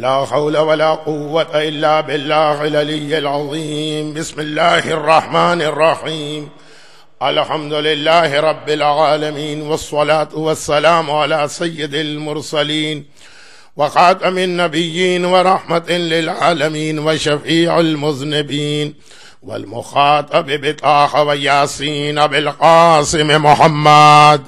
لا حول ولا قوة إلا بالله العلي العظيم بسم الله الرحمن الرحيم الحمد لله رب العالمين والصلاة والسلام على سيد المرسلين وخاتم النبيين ورحمة للعالمين وشفيع المذنبين والمخاطب بطاح وياسين بالقاسم محمد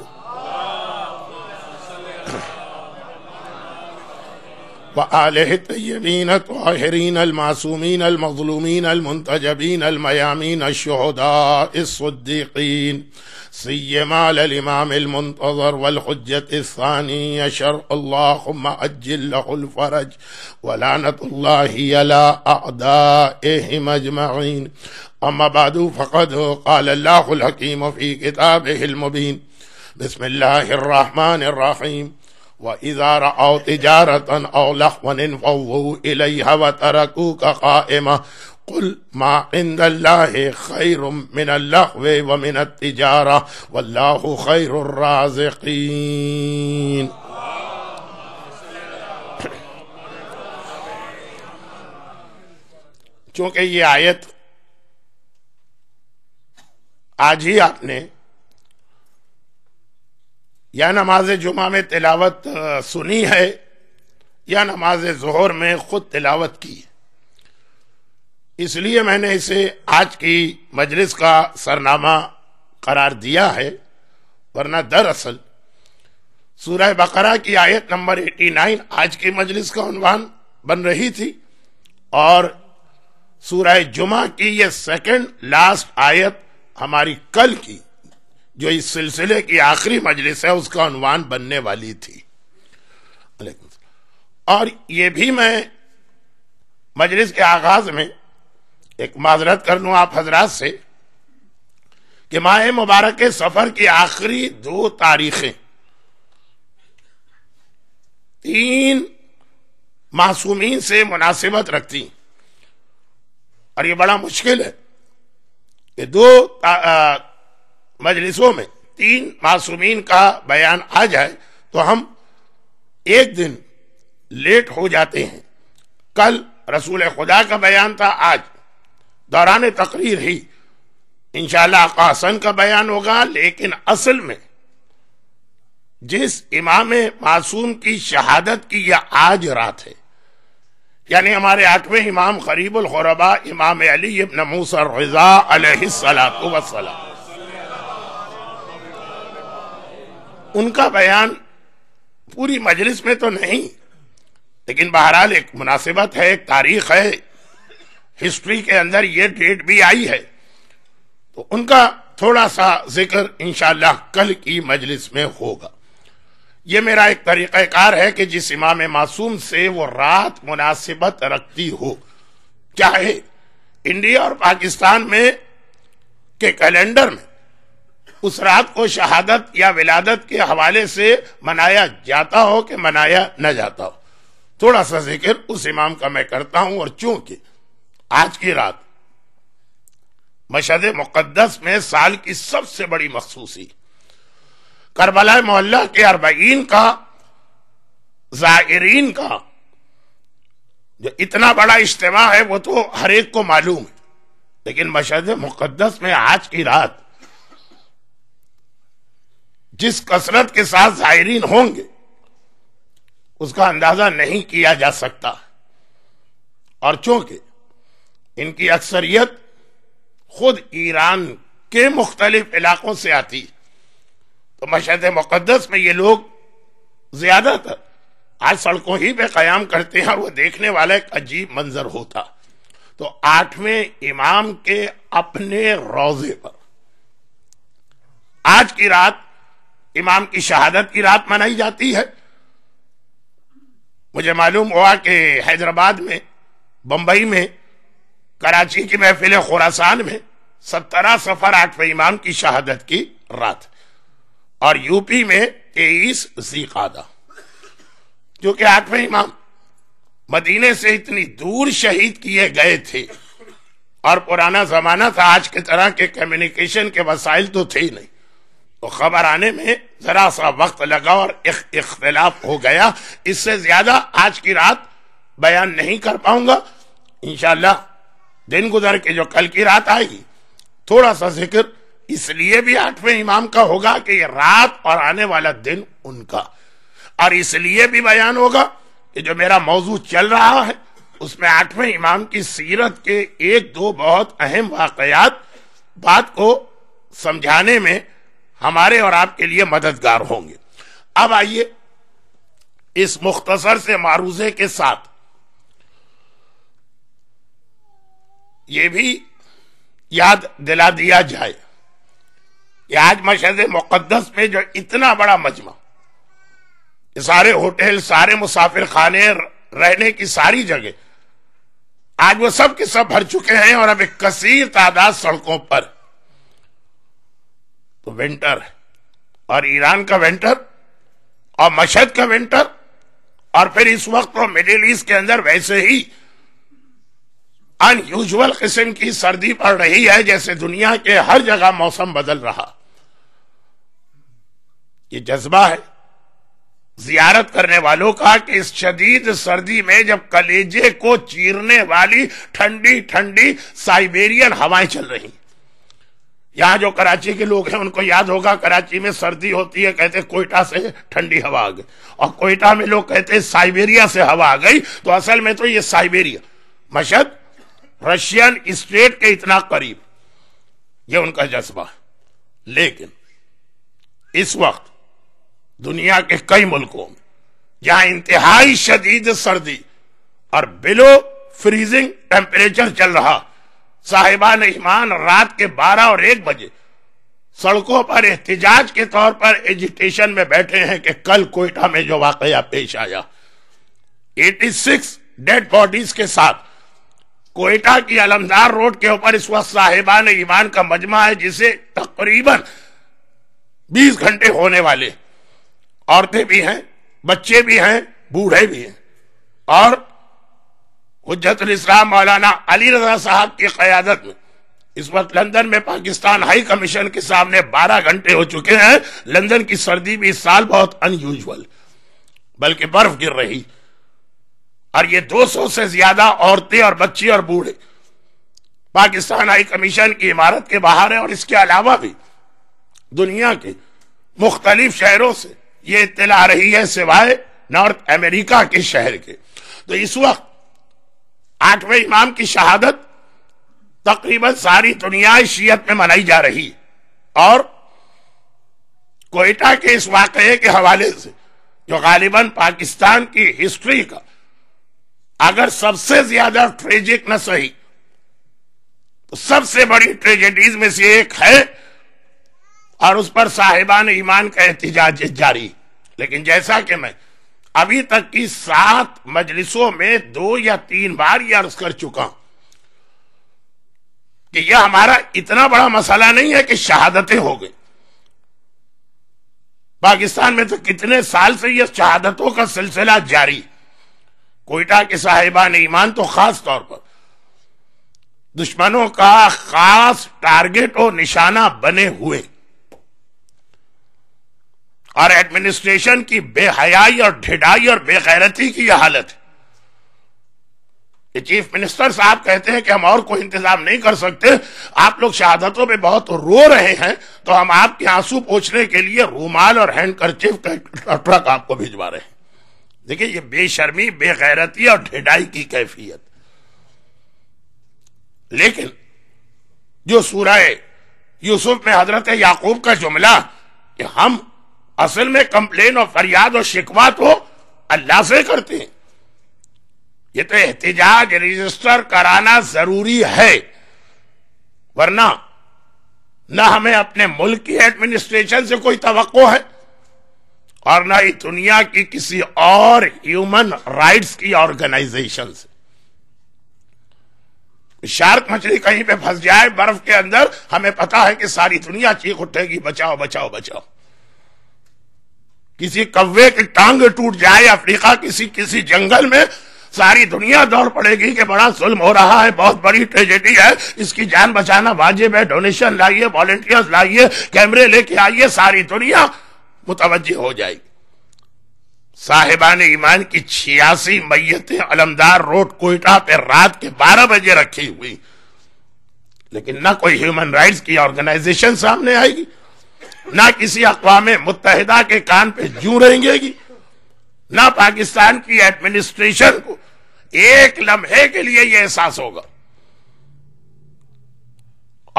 وآله الطيبين الطاهرين المعصومين المظلومين المنتجبين الميامين الشهداء الصديقين سيما للإمام المنتظر والحجة الثانية شر اللهم أجل له الفرج ولعنة الله لا أعدائه أجمعين أما بعد فقد قال الله الحكيم في كتابه المبين بسم الله الرحمن الرحيم وإذا رأوا تجارة أو لهوا انفضوا إليها وتركوك قائمة قل ما عند الله خير من اللهو ومن التجارة والله خير الرازقين چونکہ یہ آیت آج ہی آپ نے या नमाज जुमा में तिलावत सुनी है या नमाज जहर में खुद तिलावत की है इसलिए मैंने इसे आज की मजलिस का सरनामा करार दिया है वरना दरअसल सूरह बकरा की आयत नंबर 89 आज की मजलिस का उनवान बन रही थी और सूरह जुमा की यह सेकंड लास्ट आयत हमारी कल की जो इस सिलसिले की आखिरी मजलिस है उसका अनुमान बनने वाली थी और ये भी मैं मजलिस के आगाज में एक माजरत कर लू आप हजरात से कि माह मुबारक के सफर की आखिरी दो तारीखें तीन मासूमीन से मुनासिबत रखती और ये बड़ा मुश्किल है कि दो मजलिसों में तीन मासूमीन का बयान आ जाए तो हम एक दिन लेट हो जाते हैं कल रसूल खुदा का बयान था आज दौरान तकरीर ही इंशाला कासन का बयान होगा लेकिन असल में जिस इमाम मासूम की शहादत की यह आज रात है यानी हमारे आठवें इमाम खरीबुल खरबा इमाम अली इबन मूसर रजा अलैहिस्सलातु वस्सलाम उनका बयान पूरी मजलिस में तो नहीं लेकिन बहरहाल एक मुनासिबत है एक तारीख है हिस्ट्री के अंदर ये डेट भी आई है तो उनका थोड़ा सा जिक्र इंशाल्लाह कल की मजलिस में होगा ये मेरा एक तरीक़ाकार है कि जिस इमाम मासूम से वो रात मुनासिबत रखती हो चाहे इंडिया और पाकिस्तान में के कैलेंडर में उस रात को शहादत या विलादत के हवाले से मनाया जाता हो कि मनाया न जाता हो थोड़ा सा जिक्र उस इमाम का मैं करता हूं और चूंकि आज की रात मशद मुकदस में साल की सबसे बड़ी मखसूसी करबला मोहल्ला के अरबईन का जायरीन का जो इतना बड़ा इज्तम है वो तो हर एक को मालूम है लेकिन मशद मुकदस में आज की रात जिस कसरत के साथ जायरीन होंगे उसका अंदाजा नहीं किया जा सकता और चूंकि इनकी अक्सरियत खुद ईरान के मुख्तलिफ इलाकों से आती तो मशद मुकदस में ये लोग ज्यादातर आज सड़कों ही पे कयाम करते हैं और वह देखने वाला एक अजीब मंजर होता तो आठवें इमाम के अपने रोजे पर आज की रात इमाम की शहादत की रात मनाई जाती है मुझे मालूम हुआ कि हैदराबाद में बंबई में कराची की महफिल खुरासान में सत्रह सफर आठ में इमाम की शहादत की रात और यूपी में तेईस जीकादा जो कि आठवें इमाम मदीने से इतनी दूर शहीद किए गए थे और पुराना जमाना था आज की तरह के कम्युनिकेशन के वसाइल तो थे ही नहीं तो खबर आने में जरा सा वक्त लगा और इख्तलाफ हो गया इससे ज्यादा आज की रात बयान नहीं कर पाऊंगा इनशाला दिन गुजर के जो कल की रात आएगी थोड़ा सा जिक्र इसलिए भी आठवें इमाम का होगा कि ये रात और आने वाला दिन उनका और इसलिए भी बयान होगा कि जो मेरा मौजू चल रहा है उसमें आठवें इमाम की सीरत के एक दो बहुत अहम वाकयात बात को समझाने में हमारे और आपके लिए मददगार होंगे अब आइए इस मुख्तसर से मारूजे के साथ ये भी याद दिला दिया जाए कि आज मशद मुकदस पे जो इतना बड़ा मजमा सारे होटल सारे मुसाफिर खाने रहने की सारी जगह आज वो सब के सब भर चुके हैं और अब एक कसीर तादाद सड़कों पर तो विंटर है और ईरान का विंटर और मशद का विंटर और फिर इस वक्त तो मिडिल ईस्ट के अंदर वैसे ही अनयूजल किस्म की सर्दी पड़ रही है जैसे दुनिया के हर जगह मौसम बदल रहा ये जज्बा है जियारत करने वालों का कि इस शदीद सर्दी में जब कलेजे को चीरने वाली ठंडी ठंडी साइबेरियन हवाएं चल रही यहाँ जो कराची के लोग हैं उनको याद होगा कराची में सर्दी होती है कहते कोयटा से ठंडी हवा आ गई और कोयटा में लोग कहते साइबेरिया से हवा आ गई तो असल में तो ये साइबेरिया मशद रशियन स्टेट के इतना करीब ये उनका जज्बा लेकिन इस वक्त दुनिया के कई मुल्कों में जहां इंतहाई शदीद सर्दी और बिलो फ्रीजिंग टेम्परेचर चल रहा साहिबान ईमान रात के बारह और एक बजे सड़कों पर एहतजाज के तौर पर एजिटेशन में बैठे हैं कि कल कोयटा में जो वाकया पेश आया 86 डेड बॉडीज के साथ कोयटा की अलमदार रोड के ऊपर इस वक्त साहिबान ईमान का मजमा है जिसे तकरीबन 20 घंटे होने वाले औरतें भी हैं बच्चे भी हैं बूढ़े भी हैं और हजतलाम मौलाना अली रजा साहब की क्यादत में इस वक्त लंदन में पाकिस्तान हाई कमीशन के सामने 12 घंटे हो चुके हैं लंदन की सर्दी भी इस साल बहुत अनयूजल बल्कि बर्फ गिर रही और ये 200 से ज्यादा औरतें और बच्चे और बूढ़े पाकिस्तान हाई कमीशन की इमारत के बाहर है और इसके अलावा भी दुनिया के मुख्तलिफ शहरों से ये इतला रही है सिवाय नॉर्थ अमेरिका के शहर के तो इस वक्त आठवें इमाम की शहादत तकरीबन सारी दुनिया शीयत में मनाई जा रही और कोयटा के इस वाकये के हवाले से जो गालिबन पाकिस्तान की हिस्ट्री का अगर सबसे ज्यादा ट्रेजिक न सही तो सबसे बड़ी ट्रेजेडीज में से एक है और उस पर साहिबान ईमान का एहतजाज जारी लेकिन जैसा कि मैं अभी तक की सात मजलिसों में दो या तीन बार यह अर्ज कर चुका हूं कि यह हमारा इतना बड़ा मसला नहीं है कि शहादतें हो गई पाकिस्तान में तो कितने साल से यह शहादतों का सिलसिला जारी कोयटा के साहिबान ईमान तो खास तौर पर दुश्मनों का खास टारगेट और निशाना बने हुए और एडमिनिस्ट्रेशन की बेहयाई और ढिडाई और बेगैरती की यह हालत है ये चीफ मिनिस्टर साहब कहते हैं कि हम और कोई इंतजाम नहीं कर सकते आप लोग शहादतों में बहुत रो रहे हैं तो हम आपके आंसू पोछने के लिए रूमाल और हैंड करचिफ का ट्रक आपको भिजवा रहे हैं देखिए ये बेशर्मी बेगैरती और ढिडाई की कैफियत लेकिन जो सूरह यूसुफ में हजरत याकूब का जुमला कि हम असल में कंप्लेन और फरियाद और शिकवा तो अल्लाह से करते हैं ये तो एहतजाज रजिस्टर कराना जरूरी है वरना न हमें अपने मुल्क की एडमिनिस्ट्रेशन से कोई तो है और ना ही दुनिया की किसी और ह्यूमन राइट्स की ऑर्गेनाइजेशन से शार्क मछली कहीं पे फंस जाए बर्फ के अंदर हमें पता है कि सारी दुनिया चीख उठेगी बचाओ बचाओ बचाओ किसी कव्वे की टांग टूट जाए अफ्रीका किसी किसी जंगल में सारी दुनिया दौड़ पड़ेगी कि बड़ा जुल्म हो रहा है बहुत बड़ी ट्रेजेडी है इसकी जान बचाना वाजिब है डोनेशन लाइए वॉलेंटियर्स लाइए कैमरे लेके आइए सारी दुनिया मुतवजी हो जाएगी साहिबान ईमान की छियासी मैतें अलमदार रोड कोयटा पे रात के बारह बजे रखी हुई लेकिन ना कोई ह्यूमन राइट्स की ऑर्गेनाइजेशन सामने आएगी ना किसी अकवा मुतहदा के कान पे जू रहेंगेगी ना पाकिस्तान की एडमिनिस्ट्रेशन को एक लम्हे के लिए यह एहसास होगा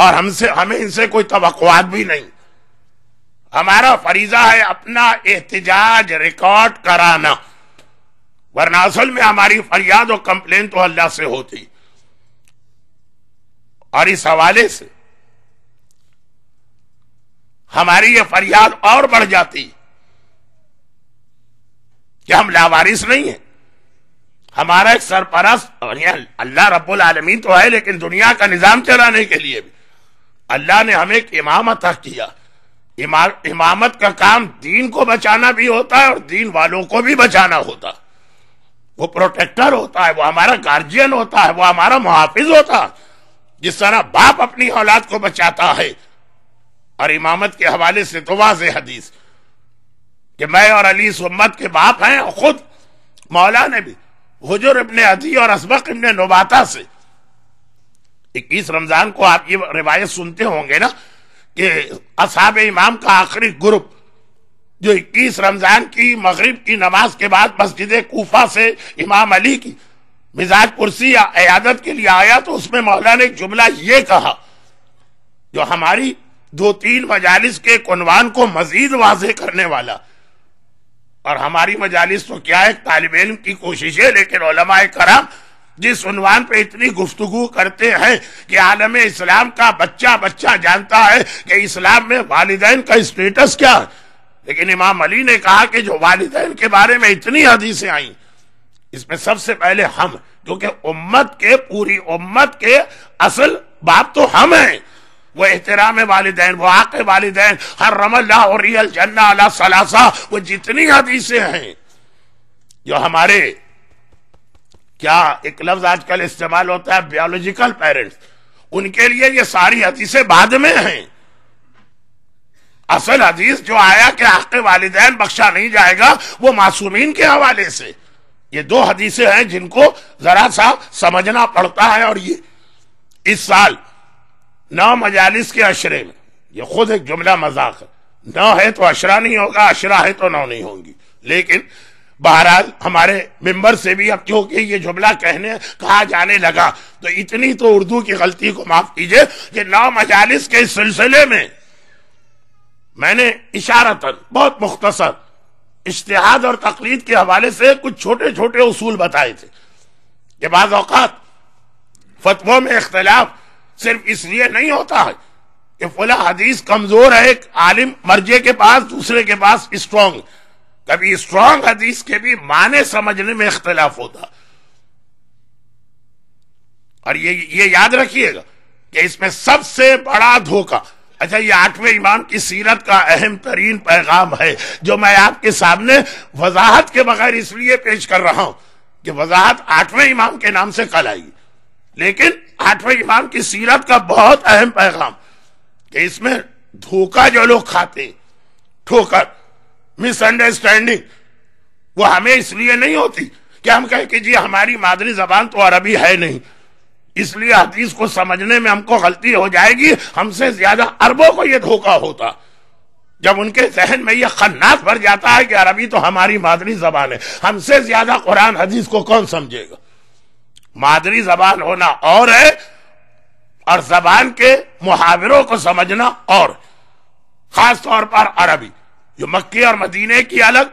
और हमसे हमें इनसे कोई तवक्वात भी नहीं हमारा फरीजा है अपना एहतजाज रिकॉर्ड कराना वरना असल में हमारी फरियाद और कंप्लेन तो अल्लाह से होती और इस हवाले से हमारी ये फरियाद और बढ़ जाती कि हम लावारिस नहीं है हमारा एक सरपरस्त और यह अल्लाह रब्बुल आलमीन तो है लेकिन दुनिया का निजाम चलाने के लिए भी अल्लाह ने हमें एक इमामत हक किया इमा, इमामत का काम दीन को बचाना भी होता है और दीन वालों को भी बचाना होता वो प्रोटेक्टर होता है वो हमारा गार्जियन होता है वो हमारा मुहाफिज होता है जिस तरह बाप अपनी औलाद को बचाता है और इमामत के हवाले से तो वाज हदीस कि मैं और अली सम्मत के बाप हैं और खुद मौला ने भी हजुर इबन अदी और असबक इबन नोबाता से इक्कीस रमजान को आप ये रिवायत सुनते होंगे ना कि असाब इमाम का आखिरी ग्रुप जो इक्कीस रमजान की मगरिब की नमाज के बाद मस्जिद कोफा से इमाम अली की मिजाज कुर्सी या अयादत के लिए आया तो उसमें मौला ने एक जुमला ये कहा जो हमारी दो तीन मजालिस के कनवान को मजीद वाजे करने वाला और हमारी मजालिस तो क्या है तालब इम की कोशिश है लेकिन कराम जिस उनवान पे इतनी गुफ्तगु करते हैं कि आलम इस्लाम का बच्चा बच्चा जानता है कि इस्लाम में वालदेन का स्टेटस क्या है लेकिन इमाम अली ने कहा कि जो वालदेन के बारे में इतनी हदीसें आई इसमें सबसे पहले हम क्योंकि उम्मत के पूरी उम्मत के असल बाप तो हम हैं वो एहतराम वालदेन वो आक वालदेन हर रमल्ला और रियल जन्ना अला सलासा वो जितनी हदीसें हैं जो हमारे क्या एक लफ्ज आजकल इस्तेमाल होता है बायोलॉजिकल पेरेंट्स उनके लिए ये सारी हदीसें बाद में हैं असल हदीस जो आया कि आके वालदेन बख्शा नहीं जाएगा वो मासूमीन के हवाले से ये दो हदीसें हैं जिनको जरा सा समझना पड़ता है और ये इस साल नौ मजालिस के अशरे में ये खुद एक जुमला मजाक है न है तो अशरा नहीं होगा अशरा है तो नौ नहीं होंगी लेकिन बहरहाल हमारे मेंबर से भी अब क्योंकि ये जुमला कहने कहा जाने लगा तो इतनी तो उर्दू की गलती को माफ कीजिए कि नौ मजालिस के इस सिलसिले में मैंने इशारतन बहुत मुख्तसर इश्तिहाद और तकलीद के हवाले से कुछ छोटे छोटे उसूल बताए थे कि बाज़ात फतवों में इख्तलाफ सिर्फ इसलिए नहीं होता है कि फला हदीस कमजोर है एक आलिम मर्जे के पास दूसरे के पास स्ट्रांग कभी स्ट्रांग हदीस के भी माने समझने में इख्तलाफ होता और ये ये याद रखिएगा कि इसमें सबसे बड़ा धोखा अच्छा ये आठवें इमाम की सीरत का अहम तरीन पैगाम है जो मैं आपके सामने वजाहत के बगैर इसलिए पेश कर रहा हूं कि वजाहत आठवें इमाम के नाम से कल आई लेकिन आठवें इमाम की सीरत का बहुत अहम पैगाम कि इसमें धोखा जो लोग खाते ठोकर मिसअंडरस्टैंडिंग वो हमें इसलिए नहीं होती कि हम कहें कि जी हमारी मादरी जबान तो अरबी है नहीं इसलिए हदीस को समझने में हमको गलती हो जाएगी हमसे ज्यादा अरबों को यह धोखा होता जब उनके जहन में यह खन्नास भर जाता है कि अरबी तो हमारी मादरी जबान है हमसे ज्यादा कुरान हदीस को कौन समझेगा मादरी जबान होना और है और जबान के मुहावरों को समझना और खास तौर पर अरबी जो मक्के और मदीने की अलग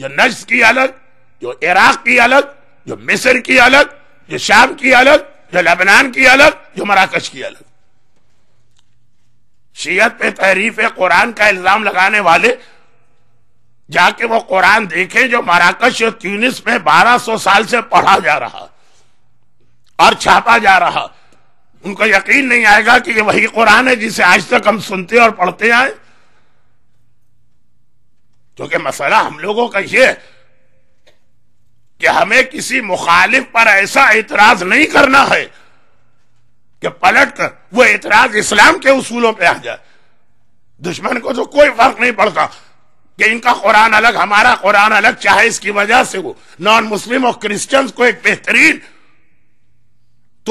जो नज की अलग जो इराक की अलग जो मिस्र की अलग जो शाम की अलग जो लेबनान की अलग जो मराकश की अलग शीयत पे तहरीफ कुरान का इल्जाम लगाने वाले जाके वो कुरान देखें जो मराकश और ट्यूनिस में 1200 साल से पढ़ा जा रहा है और छापा जा रहा उनको यकीन नहीं आएगा कि ये वही कुरान है जिसे आज तक हम सुनते और पढ़ते आए क्योंकि मसला हम लोगों का यह कि हमें किसी मुखालिफ पर ऐसा एतराज नहीं करना है कि पलट कर वो एतराज इस्लाम के उसूलों पे आ जाए दुश्मन को तो कोई फर्क नहीं पड़ता कि इनका कुरान अलग हमारा कुरान अलग चाहे इसकी वजह से वो नॉन मुस्लिम और क्रिश्चियंस को एक बेहतरीन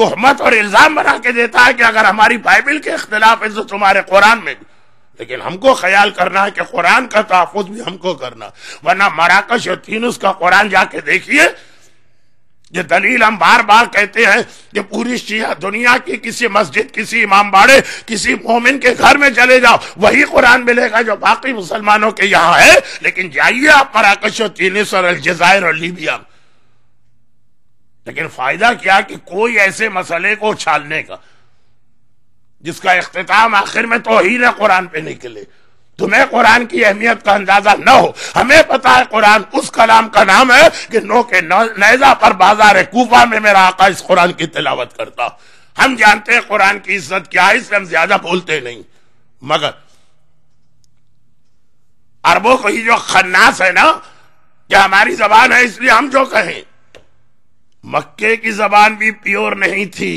तोहमत और इल्जाम बना के देता है कि अगर हमारी बाइबिल के खिलाफ है तो तुम्हारे कुरान में भी लेकिन हमको ख्याल करना है कि कुरान का तहफुज भी हमको करना वरना मराकश और तीन उसका कुरान जाके देखिए ये दलील हम बार बार कहते हैं कि पूरी शिया दुनिया की किसी मस्जिद किसी इमाम बाड़े किसी मोमिन के घर में चले जाओ वही कुरान मिलेगा जो बाकी मुसलमानों के यहाँ है लेकिन जाइए आप मराकश और तीन और अलजायर और लीबिया लेकिन फायदा क्या कि कोई ऐसे मसले को उछालने का जिसका अख्ताम आखिर में तो ही है कुरान पे निकले तुम्हें कुरान की अहमियत का अंदाजा न हो हमें पता है कुरान उस कलाम का नाम है कि नो के नैजा पर बाजार है कूफा में मेरा आका इस कुरान की तिलावत करता हम जानते हैं कुरान की इज्जत क्या है इसलिए हम ज्यादा बोलते नहीं मगर अरबों को ही जो खन्नास है ना कि हमारी जबान है इसलिए हम जो कहें मक्के की जबान भी प्योर नहीं थी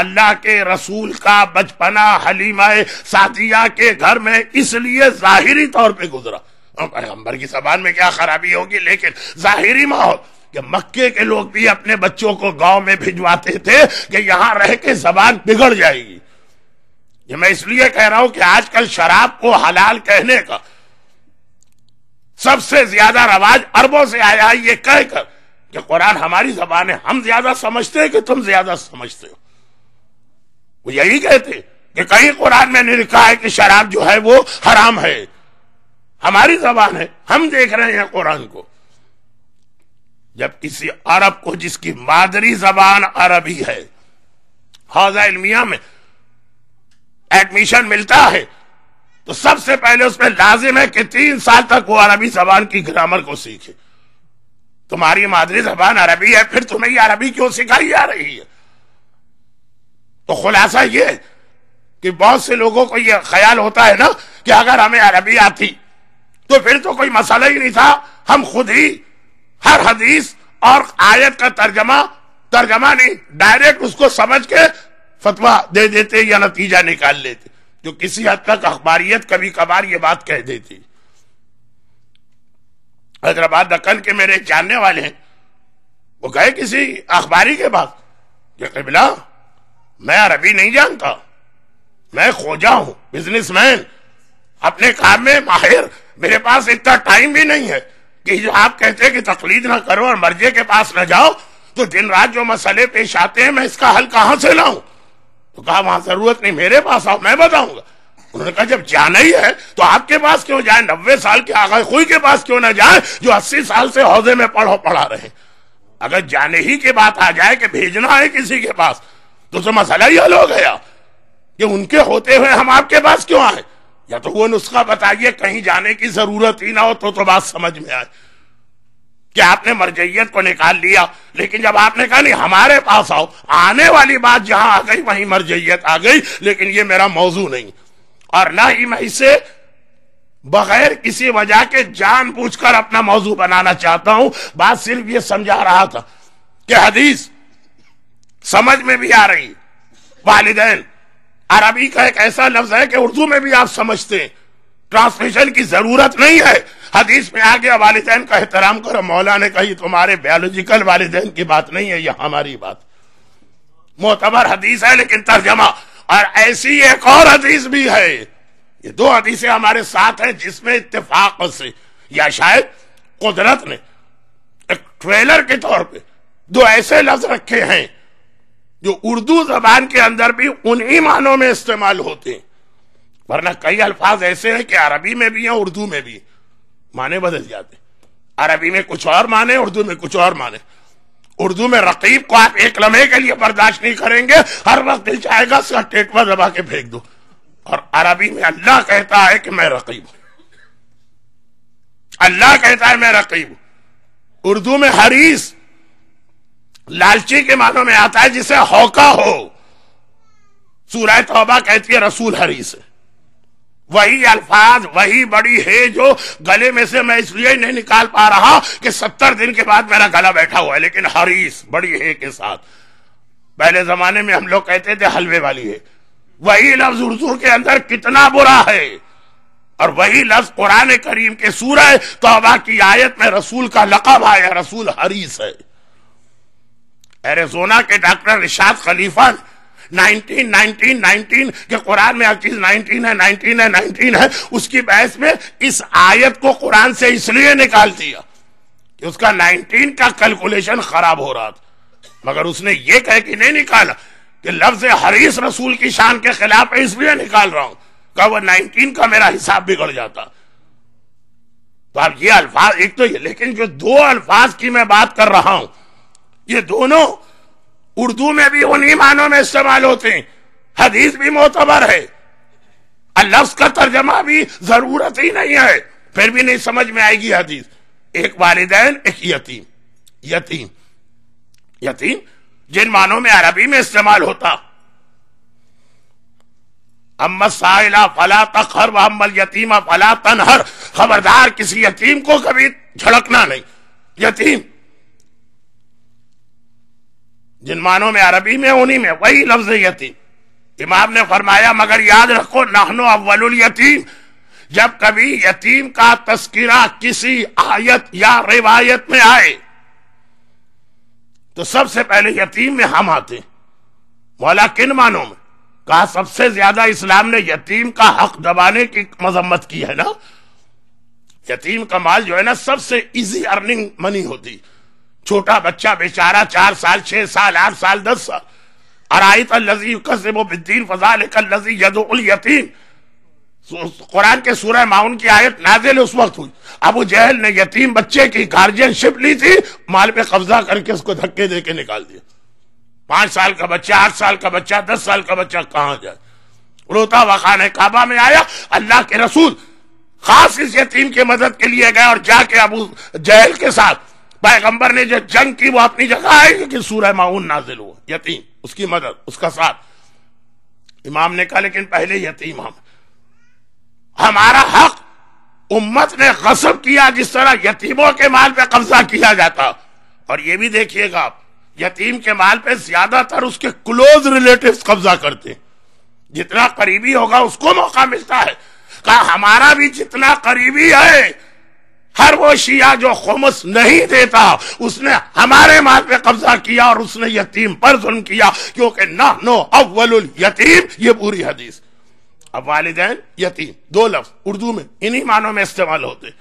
अल्लाह के रसूल का बचपना हलीमा साथिया के घर में इसलिए जाहिरी तौर पे गुजरा पैगम्बर की जबान में क्या खराबी होगी लेकिन जाहिरी माहौल कि मक्के के लोग भी अपने बच्चों को गांव में भिजवाते थे कि यहां रह के जबान बिगड़ जाएगी ये मैं इसलिए कह रहा हूं कि आजकल शराब को हलाल कहने का सबसे ज्यादा रवाज अरबों से आया है ये कहकर कि कुरान हमारी जबान है हम ज्यादा समझते हैं कि तुम ज्यादा समझते हो वो यही कहते कि कहीं कुरान में नहीं लिखा है कि शराब जो है वो हराम है हमारी जबान है हम देख रहे हैं कुरान को जब किसी अरब को जिसकी मादरी जबान अरबी है हौजा इलमिया में एडमिशन मिलता है तो सबसे पहले उसमें लाजिम है कि तीन साल तक वो अरबी जबान की ग्रामर को सीखे तुम्हारी मादरी जबान अरबी है फिर तुम्हें यह अरबी क्यों सिखाई जा रही है तो खुलासा यह कि बहुत से लोगों को यह ख्याल होता है ना कि अगर हमें अरबी आती तो फिर तो कोई मसला ही नहीं था हम खुद ही हर हदीस और आयत का तर्जमा तर्जमा नहीं डायरेक्ट उसको समझ के फतवा दे देते या नतीजा निकाल लेते जो किसी हद तक अखबारियत कभी कभार ये बात कह देती हैदराबाद दक्कन के मेरे जानने वाले हैं वो गए किसी अखबारी के पास कबिला मैं अरबी नहीं जानता मैं खोजा हूं बिजनेसमैन अपने काम में माहिर मेरे पास इतना टाइम भी नहीं है कि जो आप कहते हैं कि तकलीद ना करो और मर्जे के पास ना जाओ तो दिन रात जो मसले पेश आते हैं मैं इसका हल कहां से लाऊं तो कहा वहां जरूरत नहीं मेरे पास आओ मैं बताऊंगा उन्होंने कहा जब जाना ही है तो आपके पास क्यों जाए नब्बे साल के आगे खुई के पास क्यों ना जाए जो अस्सी साल से हौजे में पढ़ो पढ़ा रहे अगर जाने ही की बात आ जाए कि भेजना है किसी के पास तो तो मसला ही हल हो गया कि उनके होते हुए हम आपके पास क्यों आए या तो वो नुस्खा बताइए कहीं जाने की जरूरत ही ना हो तो तो बात समझ में आए कि आपने मरजैयत को निकाल लिया लेकिन जब आपने कहा नहीं हमारे पास आओ आने वाली बात जहां आ गई वहीं मरजैयत आ गई लेकिन ये मेरा मौजू नहीं और ना ही मैं इसे बगैर किसी वजह के जान कर अपना मौजू बनाना चाहता हूं बात सिर्फ ये समझा रहा था कि हदीस समझ में भी आ रही वालदेन अरबी का एक ऐसा लफ्ज है कि उर्दू में भी आप समझते हैं ट्रांसलेशन की जरूरत नहीं है हदीस में आ गया वालिदेन का एहतराम करो मौला ने कही तुम्हारे बायोलॉजिकल वालदेन की बात नहीं है यह हमारी बात मोतबर हदीस है लेकिन तर्जमा और ऐसी एक और हदीस भी है ये दो हदीसें हमारे साथ हैं जिसमें इतफाक से या शायद कुदरत ने एक ट्रेलर के तौर पे दो ऐसे लफ्ज रखे हैं जो उर्दू जबान के अंदर भी उन्हीं मानों में इस्तेमाल होते हैं वरना कई अल्फाज ऐसे हैं कि अरबी में भी हैं उर्दू में भी माने बदल जाते अरबी में कुछ और माने उर्दू में कुछ और माने उर्दू में रकीब को आप एक लम्हे के लिए बर्दाश्त नहीं करेंगे हर वक्त दिल चाहेगा उसका टेटवा दबा के फेंक दो और अरबी में अल्लाह कहता है कि मैं रकीब हूं अल्लाह कहता है मैं रकीब हूं उर्दू में हरीस लालची के मानों में आता है जिसे होका हो सूरह तौबा कहती है रसूल हरीस है वही अल्फाज वही बड़ी है जो गले में से मैं इसलिए नहीं निकाल पा रहा कि सत्तर दिन के बाद मेरा गला बैठा हुआ है लेकिन हरीस बड़ी है के साथ पहले जमाने में हम लोग कहते थे हलवे वाली है वही लफ्ज उर्दू के अंदर कितना बुरा है और वही लफ्ज कुरान करीम के सूरह तोबा की आयत में रसूल का लकब आया रसूल हरीस है एरेजोना के doctor Nishad Khalifa nineteen nineteen के कुरान में हर चीज नाइनटीन है नाइनटीन है नाइनटीन है उसकी बहस में इस आयत को कुरान से इसलिए निकाल दिया कि उसका नाइनटीन का कैलकुलेशन खराब हो रहा था मगर उसने ये कह कि नहीं निकाला कि लफ्ज हरीस रसूल की शान के खिलाफ है इसलिए निकाल रहा हूं का वह नाइनटीन का मेरा हिसाब बिगड़ जाता तो आप ये अल्फाज एक तो ये लेकिन जो दो अल्फाज की मैं बात कर रहा हूं ये दोनों उर्दू में भी उन्हीं मानों में इस्तेमाल होते हैं हदीस भी मोतबर है लफ्ज का तर्जमा भी जरूरत ही नहीं है फिर भी नहीं समझ में आएगी हदीस एक वालदेन एक यतीम यतीम यतीम जिन मानों में अरबी में इस्तेमाल होता अम्मा साइला फला तखर व अम्बल यतीमा फला तनहर खबरदार किसी यतीम को कभी झड़कना नहीं यतीम जिन मानों में अरबी में उन्हीं में वही लफ्ज यतीम इमाम ने फरमाया मगर याद रखो नाहनो अव्वल यतीम जब कभी यतीम का तस्करा किसी आयत या रिवायत में आए तो सबसे पहले यतीम में हम आते मौला किन मानों में कहा सबसे ज्यादा इस्लाम ने यतीम का हक दबाने की मजम्मत की है ना यतीम का माल जो है ना सबसे इजी अर्निंग मनी होती है छोटा बच्चा बेचारा चार साल छह साल आठ साल दस साल अराइत लजी कसमोबिद्दीन फजाल लजी यतीम कुरान के सूरह माउन की आयत नाजिल उस वक्त हुई अबू जहल ने यतीम बच्चे की गार्जियनशिप ली थी माल पे कब्जा करके उसको धक्के दे के निकाल दिया पांच साल का बच्चा आठ साल का बच्चा दस साल का बच्चा कहाँ जाए रोता वखान काबा में आया अल्लाह के रसूल खास इस यतीम की मदद के लिए गए और जाके अबू जहल के साथ पैगंबर ने जो जंग की वो अपनी जगह आएगी कि सूरह माउन नाजिल हुआ यतीम उसकी मदद उसका साथ इमाम ने कहा लेकिन पहले यतीम हम हमारा हक उम्मत ने गसब किया जिस तरह यतीमों के माल पे कब्जा किया जाता और ये भी देखिएगा आप यतीम के माल पे ज्यादातर उसके क्लोज रिलेटिव कब्जा करते हैं जितना करीबी होगा उसको मौका मिलता है कहा हमारा भी जितना करीबी है हर वो शिया जो खमस नहीं देता उसने हमारे माल पे कब्जा किया और उसने यतीम पर जुल्म किया क्योंकि ना नो अव्वल यतीम ये पूरी हदीस अब वालदेन यतीम दो लफ्ज उर्दू में इन्हीं मानों में इस्तेमाल होते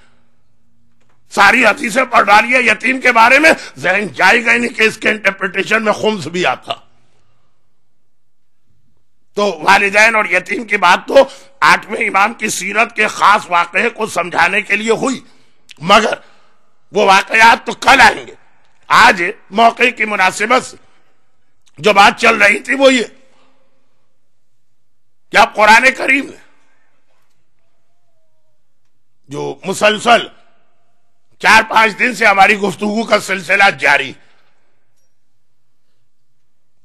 सारी हदीसें पढ़ डालिए यतीम के बारे में जहन जाएगा नहीं कि इसके इंटरप्रिटेशन में खुम्स भी आता तो वालदेन और यतीम की बात तो आठवें इमाम की सीरत के खास वाकये को समझाने के लिए हुई मगर वो वाकयात तो कल आएंगे आज मौके की मुनासिबत से जो बात चल रही थी वो ये क्या कुरान करीम में जो मुसलसल चार पांच दिन से हमारी गुफ्तगु का सिलसिला जारी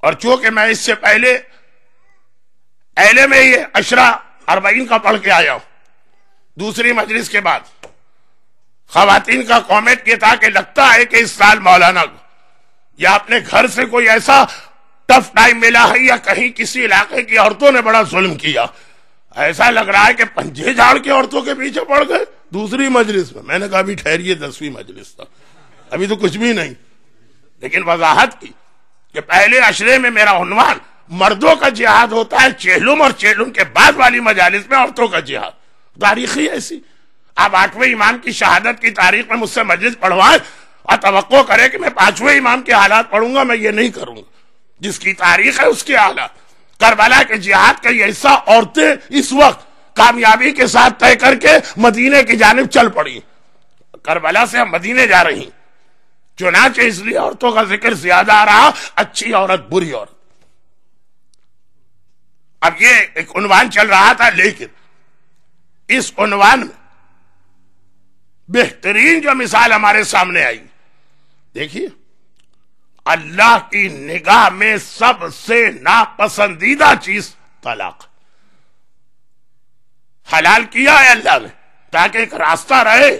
और चूंकि मैं इससे पहले अहले में ये अशरा अरबईन का पढ़ के आया हूं दूसरी मजलिस के बाद खातन का कॉमेंट यह था कि लगता है कि इस साल मौलाना को या अपने घर से कोई ऐसा टफ टाइम मिला है या कहीं किसी इलाके की औरतों ने बड़ा जुल्म किया ऐसा लग रहा है कि पंजे झाड़ के औरतों के पीछे पड़ गए दूसरी मजलिस में मैंने कहा अभी ठहरिए दसवीं मजलिस तक अभी तो कुछ भी नहीं लेकिन वजाहत की कि पहले अशरे में मेरा उन्वान मर्दों का जिहाद होता है चेहलुम और चेहलुम के बाद वाली मजालिस में औरतों का जिहाद तारीखी ऐसी आप आठवें इमाम की शहादत की तारीख में मुझसे मस्जिद पढ़वाएं और तो करें कि मैं पांचवें इमाम के हालात पढ़ूंगा मैं ये नहीं करूंगा जिसकी तारीख है उसके हालात करबला के जिहाद का यह हिस्सा औरतें इस वक्त कामयाबी के साथ तय करके मदीने की जानब चल पड़ी करबला से हम मदीने जा रही चुनाचे इसलिए औरतों का जिक्र ज्यादा आ रहा अच्छी औरत बुरी औरत अब ये एक उन्वान चल रहा था लेकिन इस उन्वान में बेहतरीन जो मिसाल हमारे सामने आई देखिए अल्लाह की निगाह में सबसे नापसंदीदा चीज तलाक हलाल किया है अल्लाह ने ताकि एक रास्ता रहे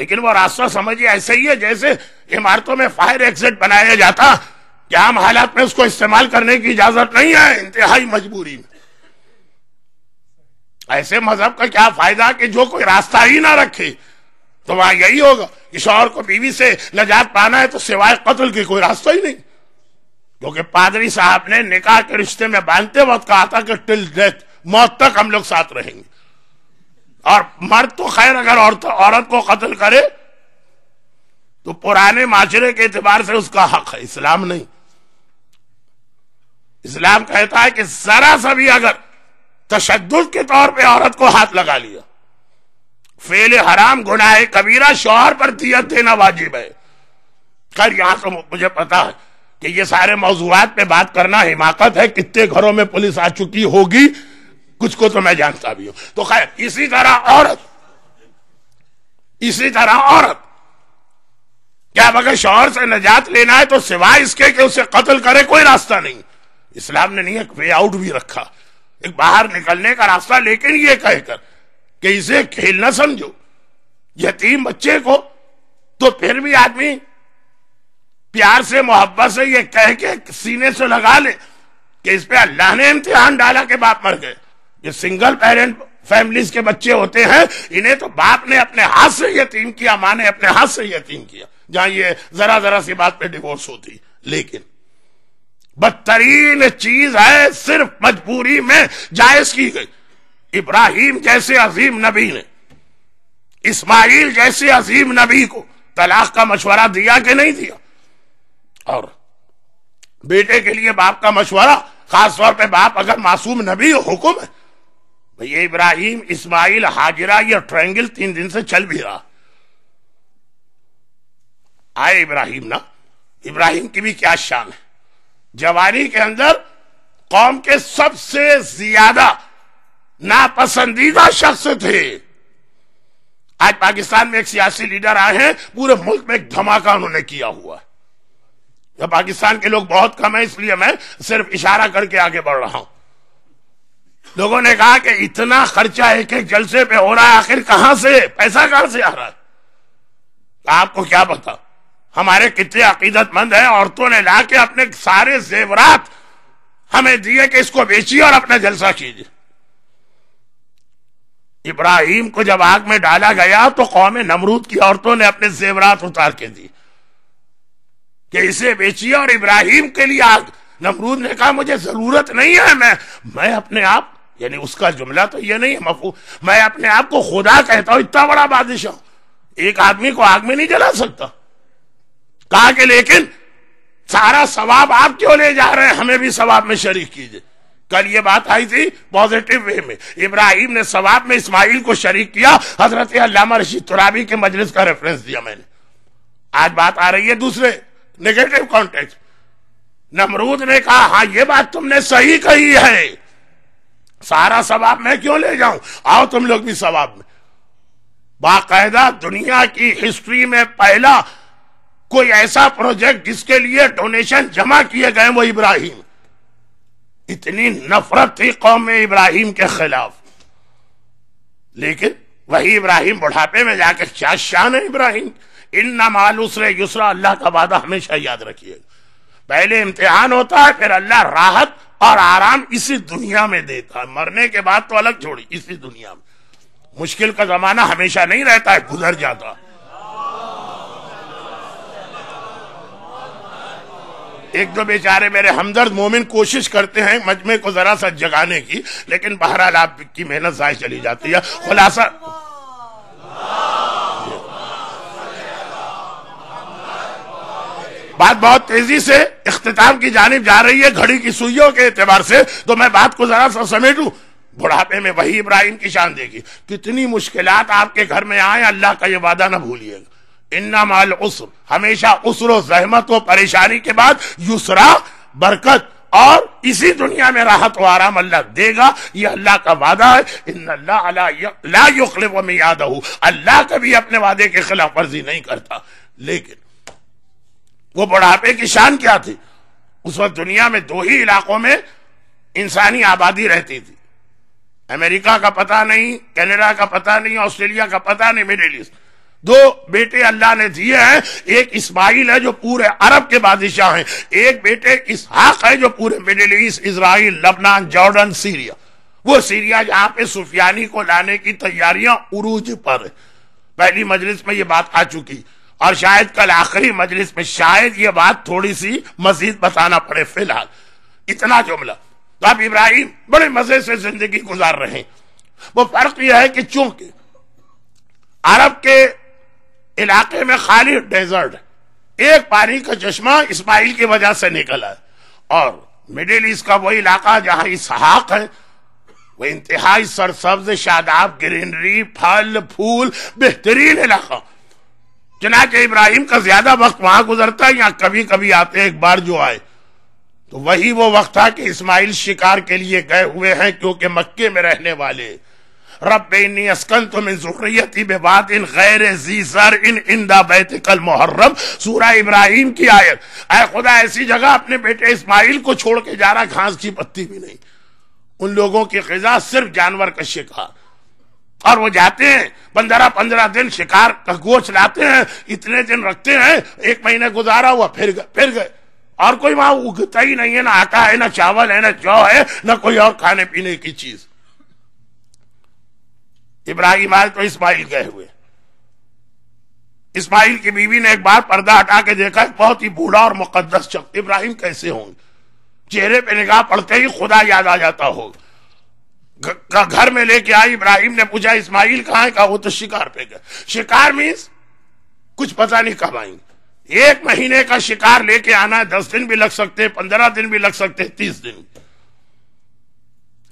लेकिन वो रास्ता समझिए ऐसे ही है जैसे इमारतों में फायर एग्जिट बनाया जाता क्या हम हालात में उसको इस्तेमाल करने की इजाजत नहीं है इंतहाई मजबूरी में ऐसे मजहब का क्या फायदा कि जो कोई रास्ता ही ना रखे तो वहां यही होगा कि शोहर को बीवी से नजात पाना है तो सिवाय कत्ल के कोई रास्ता ही नहीं क्योंकि पादरी साहब ने निकाह के रिश्ते में बांधते वक्त कहा था कि टिल डेथ मौत तक हम लोग साथ रहेंगे और मर्द तो खैर अगर औरत, और को कत्ल करे तो पुराने माशरे के एतबार से उसका हक है इस्लाम नहीं इस्लाम कहता है कि जरा सा भी अगर तशद के तौर पे औरत को हाथ लगा लिया फेल हराम गुना है कबीरा शोहर पर दियत देना वाजिब है खैर यहां से तो मुझे पता है कि ये सारे मौजूद पे बात करना हिमाकत है कितने घरों में पुलिस आ चुकी होगी कुछ को तो मैं जानता भी हूं तो खैर इसी तरह औरत इसी तरह औरत क्या अगर शोहर से निजात लेना है तो सिवाय इसके कि उसे कत्ल करे कोई रास्ता नहीं इस्लाम ने नहीं एक वे आउट भी रखा एक बाहर निकलने का रास्ता लेकिन ये कहकर कि इसे खेल ना समझो यतीम बच्चे को तो फिर भी आदमी प्यार से मोहब्बत से ये कह के सीने से लगा ले कि इस पे अल्लाह ने इम्तिहान डाला के बाप मर गए ये सिंगल पेरेंट फैमिलीज के बच्चे होते हैं इन्हें तो बाप ने अपने हाथ से यतीम किया माँ ने अपने हाथ से यतीम किया जहां ये जरा जरा सी बात पे डिवोर्स होती लेकिन बदतरीन चीज है सिर्फ मजबूरी में जायज की गई इब्राहिम जैसे अजीम नबी ने इस्माइल जैसे अजीम नबी को तलाक का मशवरा दिया कि नहीं दिया और बेटे के लिए बाप का मशवरा खासतौर पे बाप अगर मासूम नबी हुक्म है भैया तो इब्राहिम इस्माइल हाजिरा या ट्रायंगल तीन दिन से चल भी रहा आए इब्राहिम ना इब्राहिम की भी क्या शान है जवानी के अंदर कौम के सबसे ज्यादा पसंदीदा शख्स थे आज पाकिस्तान में एक सियासी लीडर आए हैं पूरे मुल्क में एक धमाका उन्होंने किया हुआ है या पाकिस्तान के लोग बहुत कम है इसलिए मैं सिर्फ इशारा करके आगे बढ़ रहा हूं लोगों ने कहा कि इतना खर्चा एक एक जलसे पे हो रहा है आखिर कहां से पैसा कहां से आ रहा है तो आपको क्या पता हमारे कितने अकीदतमंद है औरतों ने लाके अपने सारे जेवरात हमें दिए कि इसको बेचिए और अपना जलसा कीजिए इब्राहिम को जब आग में डाला गया तो कौम नमरूद की औरतों ने अपने जेवरात उतार के दिए कि इसे बेचिए और इब्राहिम के लिए आग नमरूद ने कहा मुझे जरूरत नहीं है मैं मैं अपने आप यानी उसका जुमला तो यह नहीं है मफू मैं अपने आप को खुदा कहता हूं इतना बड़ा बादशाह एक आदमी को आग में नहीं जला सकता कहा कि लेकिन सारा सवाब आप क्यों ले जा रहे हैं हमें भी सवाब में शरीक कीजिए कल ये बात आई थी पॉजिटिव वे में इब्राहिम ने सवाब में इस्माइल को शरीक किया हजरत अल्लामा रशीद तुराबी के मजलिस का रेफरेंस दिया मैंने आज बात आ रही है दूसरे नेगेटिव कॉन्टेक्ट नमरूद ने कहा हाँ ये बात तुमने सही कही है सारा सवाब मैं क्यों ले जाऊं आओ तुम लोग भी सवाब में बाकायदा दुनिया की हिस्ट्री में पहला कोई ऐसा प्रोजेक्ट जिसके लिए डोनेशन जमा किए गए वो इब्राहिम इतनी नफरत थी कौम इब्राहिम के खिलाफ लेकिन वही इब्राहिम बुढ़ापे में जाके क्या शान है इब्राहिम इन न मालूसरे यूसरा अल्लाह का वादा हमेशा याद रखिए पहले इम्तिहान होता है फिर अल्लाह राहत और आराम इसी दुनिया में देता है मरने के बाद तो अलग छोड़ी इसी दुनिया में मुश्किल का जमाना हमेशा नहीं रहता है गुजर जाता है एक दो बेचारे मेरे हमदर्द मोमिन कोशिश करते हैं मजमे को जरा सा जगाने की लेकिन बहरहाल आपकी मेहनत जाय चली जाती है खुलासा बात बहुत तेजी से अख्ताम की जानब जा रही है घड़ी की सुइयों के एतबार से तो मैं बात को जरा सा समेटू बुढ़ापे में वही इब्राहिम की शान देगी कितनी मुश्किलात आपके घर में आए अल्लाह का ये वादा ना भूलिएगा इन्ना माल उसर हमेशा उसर जहमत व परेशानी के बाद युसरा बरकत और इसी दुनिया में राहत व आराम अल्लाह देगा ये अल्लाह का वादा है इन अल्लाह में याद हूं अल्लाह कभी अपने वादे के खिलाफ वर्जी नहीं करता लेकिन वो बुढ़ापे की शान क्या थी उस वक्त दुनिया में दो ही इलाकों में इंसानी आबादी रहती थी अमेरिका का पता नहीं कनाडा का पता नहीं ऑस्ट्रेलिया का पता नहीं मिडिल ईस्ट दो बेटे अल्लाह ने दिए हैं एक इस्माइल है जो पूरे अरब के बादशाह हैं एक बेटे इसहाक है जो पूरे मिडिल ईस्ट इसराइल लबनान जॉर्डन सीरिया वो सीरिया जहां पे सुफियानी को लाने की तैयारियां उरूज पर पहली मजलिस में ये बात आ चुकी और शायद कल आखिरी मजलिस में शायद ये बात थोड़ी सी मजीद बताना पड़े फिलहाल इतना जुमला तो आप इब्राहिम बड़े मजे से जिंदगी गुजार रहे हैं वो फर्क यह है कि चूंकि अरब के इलाके में खाली डेजर्ट एक पानी का चश्मा इस्माइल की वजह से निकला और मिडिल ईस्ट का वो इलाका जहां इसहाक है वो इंतहाई सरसब्ज शादाब ग्रीनरी फल फूल बेहतरीन इलाका चनाच इब्राहिम का ज्यादा वक्त वहां गुजरता है या कभी कभी आते एक बार जो आए तो वही वो वक्त था कि इस्माइल शिकार के लिए गए हुए हैं क्योंकि मक्के में रहने वाले इब्राहिम की आयत अः खुदा ऐसी जगह अपने बेटे इसमाइल को छोड़ के जा रहा है घास की पत्ती भी नहीं उन लोगों की गजा सिर्फ जानवर का शिकार और वो जाते हैं पंद्रह पंद्रह दिन शिकार का गोच लाते हैं इतने दिन रखते हैं एक महीने गुजारा हुआ फिर गए फिर गए और कोई वहां उगता ही नहीं है ना आटा है ना चावल है ना जौ है ना कोई और खाने पीने की चीज इब्राहिम आए तो इस्माइल गए हुए इस्माइल की बीवी ने एक बार पर्दा हटा के देखा बहुत ही बूढ़ा और मुकदस शख्स इब्राहिम कैसे होंगे चेहरे पे निगाह पड़ते ही खुदा याद आ जाता हो घर में लेके आई इब्राहिम ने पूछा इस्माइल कहा है कहा वो तो शिकार पे गए शिकार मीन्स कुछ पता नहीं कब आएंगे एक महीने का शिकार लेके आना है दस दिन भी लग सकते पंद्रह दिन भी लग सकते तीस दिन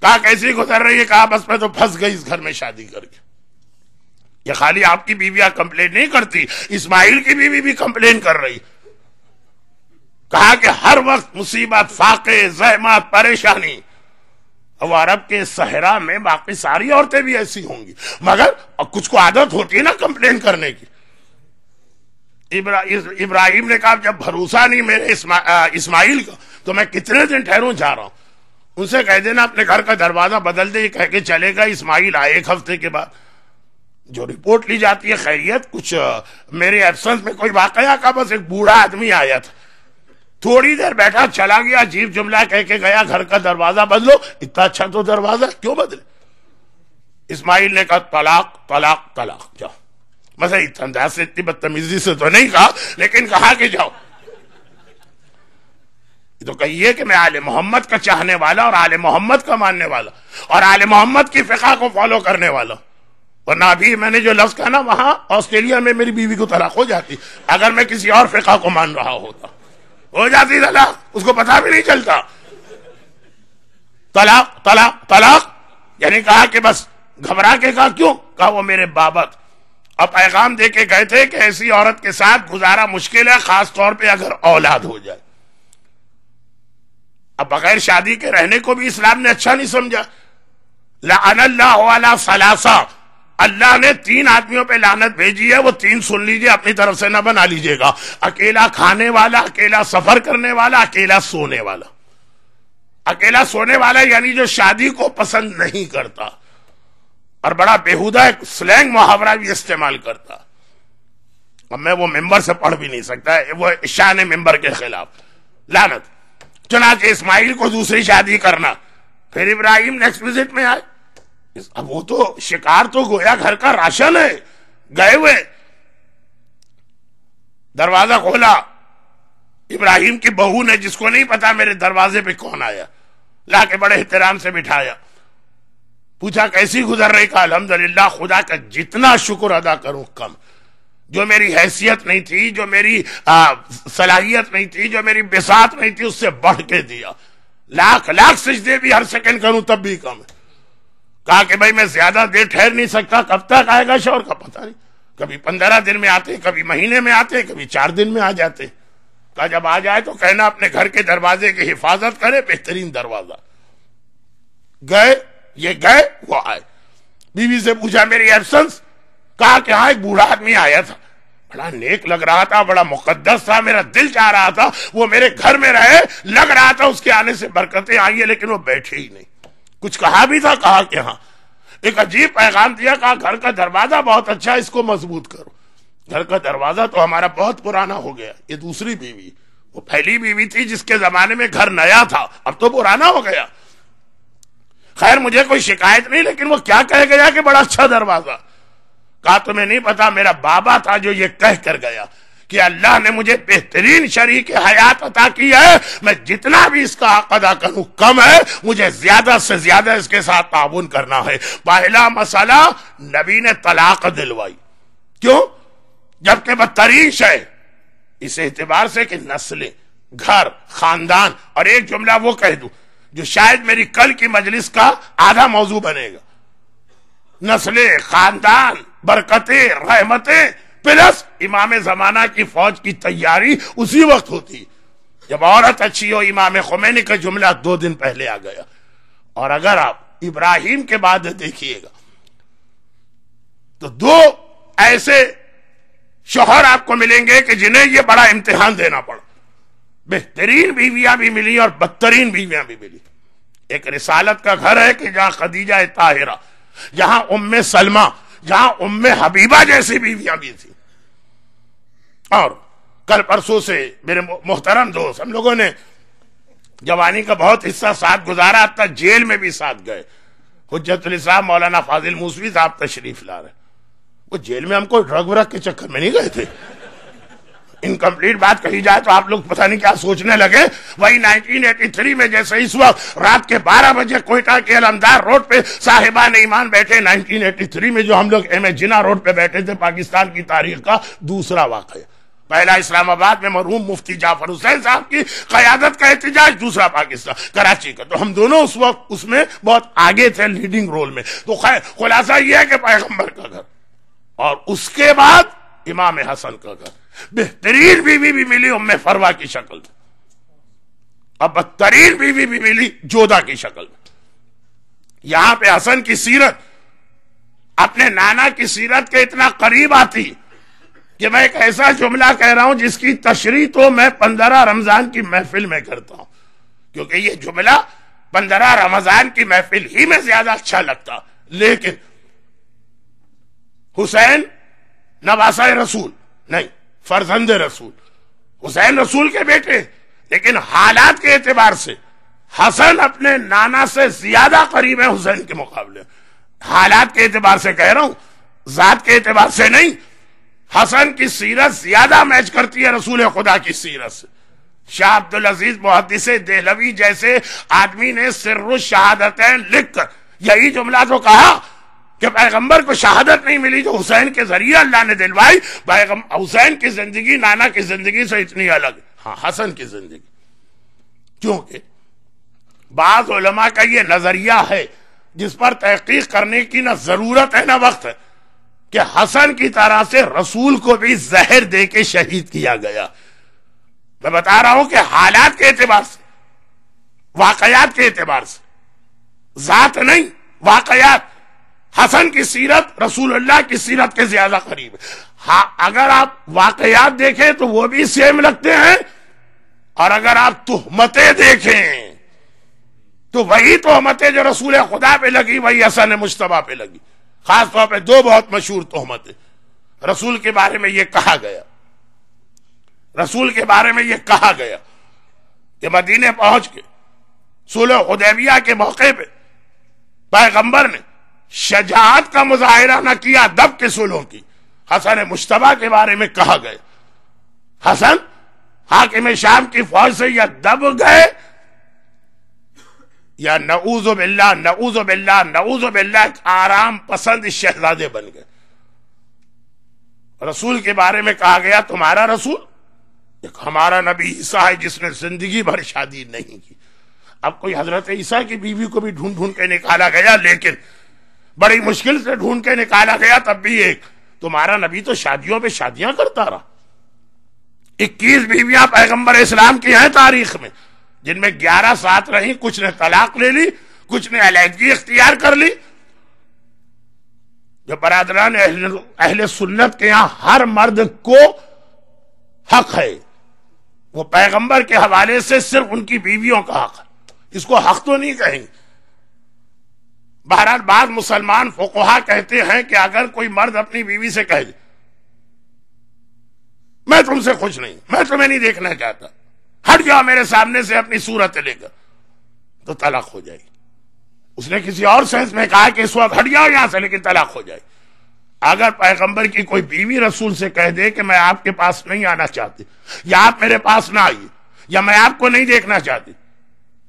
कहा कैसी गुजर रही है कहा बस मैं तो फंस गई इस घर में शादी करके ये खाली आपकी बीवियां कंप्लेन नहीं करती इस्माइल की बीवी भी कंप्लेन कर रही कहा कि हर वक्त मुसीबत फाके जहमत परेशानी अब अरब के सहरा में बाकी सारी औरतें भी ऐसी होंगी मगर कुछ को आदत होती है ना कंप्लेन करने की इब्रा, इब्राहिम ने कहा जब भरोसा नहीं मेरे इस्मा, इस्माइल का तो मैं कितने दिन ठहरू जा रहा हूं उनसे कह देना अपने घर का दरवाजा बदल दे कह के चलेगा इस्माइल आए एक हफ्ते के बाद जो रिपोर्ट ली जाती है खैरियत कुछ मेरे एब्सेंस में कोई वाकया का बस एक बूढ़ा आदमी आया था थोड़ी देर बैठा चला गया जीप जुमला कह के गया घर का दरवाजा बदलो इतना अच्छा तो दरवाजा क्यों बदले इस्माइल ने कहा तलाक तलाक तलाक जाओ बस इतना से इतनी बदतमीजी से तो नहीं कहा लेकिन कहा कि जाओ तो कहिए कि मैं आले मोहम्मद का चाहने वाला और आले मोहम्मद का मानने वाला और आले मोहम्मद की फिका को फॉलो करने वाला वरना अभी मैंने जो लफ्ज कहा ना वहां ऑस्ट्रेलिया में मेरी बीवी को तलाक हो जाती अगर मैं किसी और फिका को मान रहा होता हो जाती तलाक उसको पता भी नहीं चलता तलाक तलाक तलाक यानी कहा कि बस घबरा के कहा क्यों कहा वो मेरे बाबत अब पैगाम दे के गए थे कि ऐसी औरत के साथ गुजारा मुश्किल है खास तौर पे अगर औलाद हो जाए अब बगैर शादी के रहने को भी इस्लाम ने अच्छा नहीं समझा लाला सलासा अल्लाह ने तीन आदमियों पे लानत भेजी है वो तीन सुन लीजिए अपनी तरफ से ना बना लीजिएगा अकेला खाने वाला अकेला सफर करने वाला अकेला सोने वाला अकेला सोने वाला यानी जो शादी को पसंद नहीं करता और बड़ा बेहुदा एक स्लैंग मुहावरा भी इस्तेमाल करता अब मैं वो मेंबर से पढ़ भी नहीं सकता वो ईशान मेंबर के खिलाफ लानत चुनाच इस्माइल को दूसरी शादी करना फिर इब्राहिम नेक्स्ट विजिट में आए अब वो तो शिकार तो गोया घर का राशन है गए हुए दरवाजा खोला इब्राहिम की बहू ने जिसको नहीं पता मेरे दरवाजे पे कौन आया लाके बड़े एहतराम से बिठाया पूछा कैसी गुजर रही कहा अलहमदल्ला खुदा का जितना शुक्र अदा करूं कम जो मेरी हैसियत नहीं थी जो मेरी सलाहियत नहीं थी जो मेरी बेसात नहीं थी उससे बढ़ के दिया लाख लाख सजदे भी हर सेकंड करूं तब भी कम है कहा कि भाई मैं ज्यादा देर ठहर नहीं सकता कब तक आएगा शोर का पता नहीं कभी पंद्रह दिन में आते कभी महीने में आते कभी चार दिन में आ जाते कहा जब आ जाए तो कहना अपने घर के दरवाजे की हिफाजत करे बेहतरीन दरवाजा गए ये गए वो आए बीवी से पूछा मेरी एबसेंस कहा कि हाँ एक बूढ़ा आदमी आया था बड़ा नेक लग रहा था बड़ा मुकद्दस था मेरा दिल चाह रहा था वो मेरे घर में रहे लग रहा था उसके आने से बरकतें आई है लेकिन वो बैठे ही नहीं कुछ कहा भी था कहा कि हाँ एक अजीब पैगाम दिया कहा घर का दरवाजा बहुत अच्छा इसको मजबूत करो घर का दरवाजा तो हमारा बहुत पुराना हो गया ये दूसरी बीवी वो पहली बीवी थी जिसके जमाने में घर नया था अब तो पुराना हो गया खैर मुझे कोई शिकायत नहीं लेकिन वो क्या कह गया कि बड़ा अच्छा दरवाजा कहा तुम्हें नहीं पता मेरा बाबा था जो ये कह कर गया कि अल्लाह ने मुझे बेहतरीन शरीक हयात अता की है मैं जितना भी इसका हक अदा करूं कम है मुझे ज्यादा से ज्यादा इसके साथ ताबुन करना है पहला मसला नबी ने तलाक दिलवाई क्यों जबकि बदतरीन है इस एतबार से कि नस्लें घर खानदान और एक जुमला वो कह दू जो शायद मेरी कल की मजलिस का आधा मौजू बनेगा नस्लें खानदान बरकतें रहमतें प्लस इमाम जमाना की फौज की तैयारी उसी वक्त होती जब औरत अच्छी हो इमाम खुमैनी का जुमला दो दिन पहले आ गया और अगर आप इब्राहिम के बाद देखिएगा तो दो ऐसे शोहर आपको मिलेंगे कि जिन्हें यह बड़ा इम्तिहान देना पड़ा बेहतरीन बीवियां भी मिली और बदतरीन बीवियां भी मिली एक रिसालत का घर है कि जहां खदीजा ताहिरा जहां उम्मे सलमा जहां उम्मे हबीबा जैसी बीवियां भी थी और कल परसों से मेरे मोहतरम दोस्त हम लोगों ने जवानी का बहुत हिस्सा साथ गुजारा अब जेल में भी साथ गए साहब मौलाना फाजिल मूसवी साहब तशरीफ ला रहे वो जेल में हमको ड्रग व्रग के चक्कर में नहीं गए थे इनकम्प्लीट बात कही जाए तो आप लोग पता नहीं क्या सोचने लगे वही 1983 में जैसे इस वक्त रात के 12 बजे कोयटा के अलमदार रोड पे साहिबान ईमान बैठे 1983 में जो हम लोग एम ए जिना रोड पे बैठे थे पाकिस्तान की तारीख का दूसरा वाक़ पहला इस्लामाबाद में मरहूम मुफ्ती जाफर हुसैन साहब की क्यादत का एहतजाज दूसरा पाकिस्तान कराची का तो हम दोनों उस वक्त उसमें बहुत आगे थे लीडिंग रोल में तो खैर खुलासा यह है कि पैगम्बर का घर और उसके बाद इमाम हसन का घर बेहतरीन बीवी भी मिली उम्मे फरवा की शक्ल में अब बदतरीन बीवी भी मिली जोधा की शक्ल में यहां पे हसन की सीरत अपने नाना की सीरत के इतना करीब आती कि मैं एक ऐसा जुमला कह रहा हूं जिसकी तशरी तो मैं पंद्रह रमजान की महफिल में करता हूं क्योंकि ये जुमला पंद्रह रमजान की महफिल ही में ज्यादा अच्छा लगता लेकिन हुसैन नवासा रसूल नहीं फरजंद रसूल हुसैन रसूल के बेटे लेकिन हालात के एतबार से हसन अपने नाना से ज्यादा करीब है हुसैन के मुकाबले हालात के एतबार से कह रहा हूं जात के एतबार से नहीं हसन की सीरत ज्यादा मैच करती है रसूल खुदा की सीरत से शाह अब्दुल अजीज मुहदस देहलवी जैसे आदमी ने सिर्र शहादतें लिख यही जुमला तो कहा कि पैगंबर को शहादत नहीं मिली जो हुसैन के जरिए अल्लाह ने दिलवाई हुसैन की जिंदगी नाना की जिंदगी से इतनी अलग हाँ हसन की जिंदगी क्योंकि बाज उलमा का यह नजरिया है जिस पर तहकीक करने की ना जरूरत है ना वक्त है कि हसन की तरह से रसूल को भी जहर दे के शहीद किया गया मैं बता रहा हूं कि हालात के एतबार से वाकयात के एतबार से जात नहीं वाकयात हसन की सीरत रसूलुल्लाह की सीरत के ज्यादा करीब हाँ अगर आप वाकयात देखें तो वो भी सेम लगते हैं और अगर आप तुहमतें देखें तो वही तोहमतें जो रसूल खुदा पे लगी वही हसन मुशतबा पे लगी खासतौर पर दो बहुत मशहूर तोहमतें रसूल के बारे में यह कहा गया रसूल के बारे में यह कहा गया कि मदीने पहुंच के सुलह उदैबिया के मौके पे पैगंबर ने शजात का मुजाहरा ना किया दब के सुलों की हसन मुशतबा के बारे में कहा गए हसन हाकिम शाम की फौज से या दब गए या नऊजो बिल्ला नऊजो बिल्ला नऊजो बिल्ला आराम पसंद शहजादे बन गए रसूल के बारे में कहा गया तुम्हारा रसूल एक हमारा नबी ईसा है जिसने जिंदगी भर शादी नहीं की अब कोई हजरत ईसा की बीवी को भी ढूंढ ढूंढ के निकाला गया लेकिन बड़ी मुश्किल से ढूंढ के निकाला गया तब भी एक तुम्हारा नबी तो शादियों पे शादियां करता रहा इक्कीस बीवियां पैगंबर इस्लाम की हैं तारीख में जिनमें ग्यारह साथ रही कुछ ने तलाक ले ली कुछ ने अलहदगी इख्तियार कर ली जब बरादरान अहल, अहल सुन्नत के यहां हर मर्द को हक है वो पैगंबर के हवाले से सिर्फ उनकी बीवियों का हक है इसको हक तो नहीं कहेंगे बहरहाल बाद मुसलमान फोकोहा कहते हैं कि अगर कोई मर्द अपनी बीवी से कह दे मैं तुमसे खुश नहीं मैं तुम्हें नहीं देखना चाहता हट जाओ मेरे सामने से अपनी सूरत लेकर तो तलाक हो जाएगी उसने किसी और सेंस में कहा कि इस वक्त हट जाओ यहां से लेकिन तलाक हो जाए अगर पैगंबर की कोई बीवी रसूल से कह दे कि मैं आपके पास नहीं आना चाहती या आप मेरे पास ना आइए या मैं आपको नहीं देखना चाहती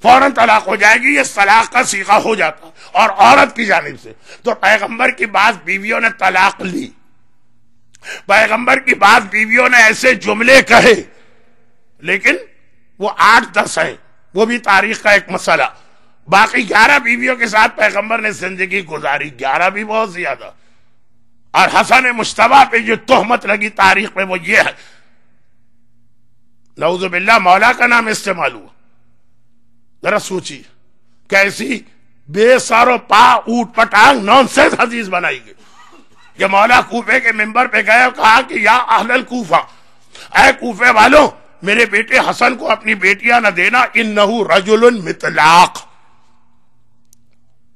फौरन तलाक हो जाएगी ये तलाक का सीखा हो जाता और औरत की जानब से तो पैगंबर की बात बीवियों ने तलाक ली पैगंबर की बात बीवियों ने ऐसे जुमले कहे लेकिन वो आठ दस है वो भी तारीख का एक मसला बाकी ग्यारह बीवियों के साथ पैगंबर ने जिंदगी गुजारी ग्यारह भी बहुत ज्यादा और हसन मुश्तबा पे जो तोहमत लगी तारीख में वो ये है नवजुबिल्ला मौला का नाम इस्तेमाल हुआ जरा सोचिए कैसी बेसारो पा ऊट पटांग नॉनसेंस हदीस बनाई गई ये मौला कूफे के मेंबर पे गए कहा कि या अहल कूफा ऐ कूफे वालों मेरे बेटे हसन को अपनी बेटियां न देना इन नहू रजुल मितलाक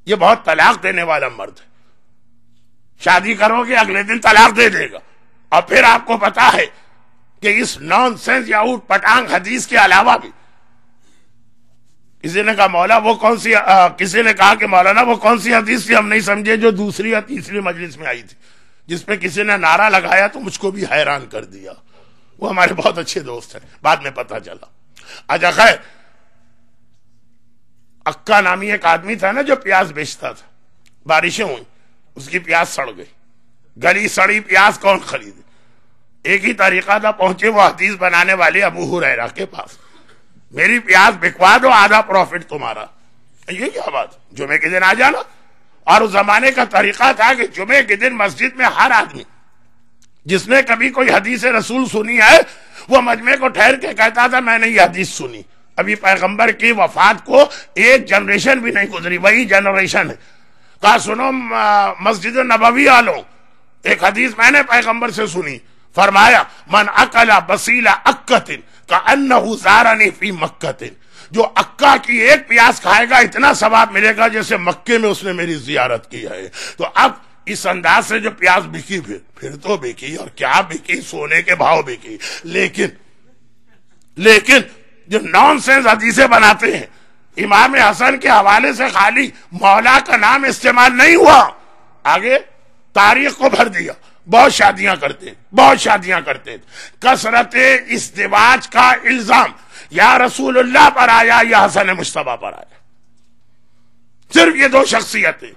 ये बहुत तलाक देने वाला मर्द है शादी करोगे अगले दिन तलाक दे देगा और फिर आपको पता है कि इस नॉन सेंस या ऊट पटांग हदीस के अलावा भी किसी ने कहा मौला वो कौन सी आ, किसी ने कहा कि मौलाना वो कौन सी हदीस थी हम नहीं समझे जो दूसरी या तीसरी मजलिस में आई थी जिसपे किसी ने नारा लगाया तो मुझको भी हैरान कर दिया वो हमारे बहुत अच्छे दोस्त हैं बाद में पता चला अच्छा खैर अक्का नामी एक आदमी था ना जो प्याज बेचता था बारिशें हुई उसकी प्याज सड़ गई गली सड़ी प्याज कौन खरीदे एक ही तरीका था पहुंचे वो हदीस बनाने वाले अबू हुरैरा के पास मेरी प्याज बिकवा दो आधा प्रॉफिट तुम्हारा ये क्या बात जुमे के दिन आ जाना और उस जमाने का तरीका था कि जुमे के दिन मस्जिद में हर आदमी जिसने कभी कोई हदीस रसूल सुनी है वो मजमे को ठहर के कहता था मैंने ये हदीस सुनी अभी पैगंबर की वफात को एक जनरेशन भी नहीं गुजरी वही जनरेशन है कहा सुनो मस्जिद नबवी वालों एक हदीस मैंने पैगंबर से सुनी फरमाया मन अकला बसीला अक्कतिन का अन्न ने फी मक्कतिन जो अक्का की एक प्यास खाएगा इतना सवाब मिलेगा जैसे मक्के में उसने मेरी जियारत की है तो अब इस अंदाज से जो प्यास बिकी फिर फिर तो बिकी और क्या बिकी सोने के भाव बिकी लेकिन लेकिन जो नॉन सेंस हदीसे बनाते हैं इमाम हसन के हवाले से खाली मौला का नाम इस्तेमाल नहीं हुआ आगे तारीख को भर दिया बहुत शादियां करते हैं बहुत शादियां करते हैं कसरत दिवाज का इल्जाम या अल्लाह पर आया या हसन मुश्तबा पर आया सिर्फ ये दो शख्सियतें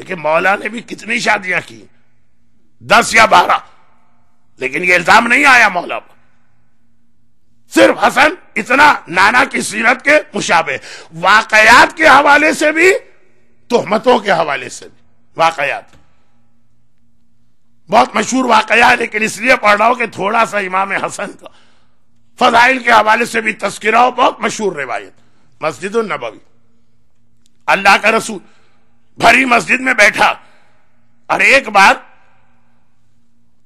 देखिए मौला ने भी कितनी शादियां की दस या बारह लेकिन ये इल्जाम नहीं आया मौला पर सिर्फ हसन इतना नाना की सीरत के मुशाबे वाकयात के हवाले से भी तोहमतों के हवाले से भी वाकयात बहुत मशहूर वाकया है लेकिन इसलिए पढ़ रहा हूं कि थोड़ा सा इमाम हसन का फजाइल के हवाले से भी तस्करा हो बहुत मशहूर रिवायत मस्जिद नबवी अल्लाह का रसूल भरी मस्जिद में बैठा और एक बार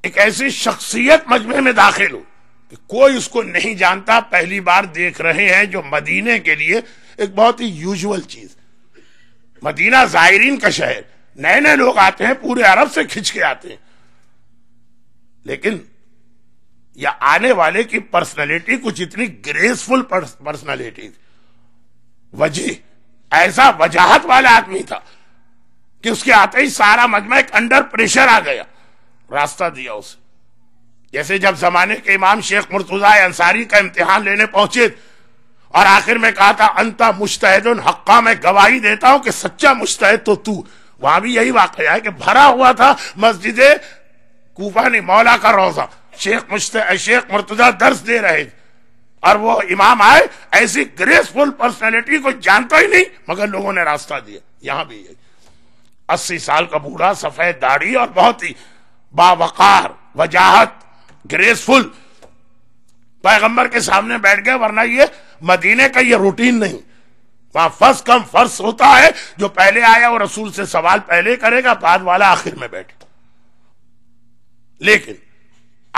एक ऐसी शख्सियत मजमे में दाखिल हो कि कोई उसको नहीं जानता पहली बार देख रहे हैं जो मदीने के लिए एक बहुत ही यूजुअल चीज मदीना जायरीन का शहर नए नए लोग आते हैं पूरे अरब से खिंच के आते हैं लेकिन या आने वाले की पर्सनालिटी कुछ इतनी ग्रेसफुल पर्सनालिटी वजी ऐसा वजाहत वाला आदमी था कि उसके आते ही सारा मजमा एक अंडर प्रेशर आ गया रास्ता दिया उसे जैसे जब जमाने के इमाम शेख मुर्तुजा अंसारी का इम्तिहान लेने पहुंचे और आखिर में कहा था अंता मुश्तहद हक्का मैं गवाही देता हूं कि सच्चा मुश्तहद तो तू वहां भी यही वाकया है कि भरा हुआ था मस्जिदें कोफा ने मौला का रोजा शेख मुश्त शेख मुर्तजा दर्श दे रहे थे और वो इमाम आए ऐसी ग्रेसफुल पर्सनैलिटी को जानता ही नहीं मगर लोगों ने रास्ता दिया यहां भी अस्सी साल का बूढ़ा सफेद दाढ़ी और बहुत ही बावकार वजाहत ग्रेसफुल पैगंबर के सामने बैठ गए वरना ये मदीने का ये रूटीन नहीं वहां फर्स्ट कम फर्स्ट होता है जो पहले आया और रसूल से सवाल पहले करेगा बाद वाला आखिर में बैठे लेकिन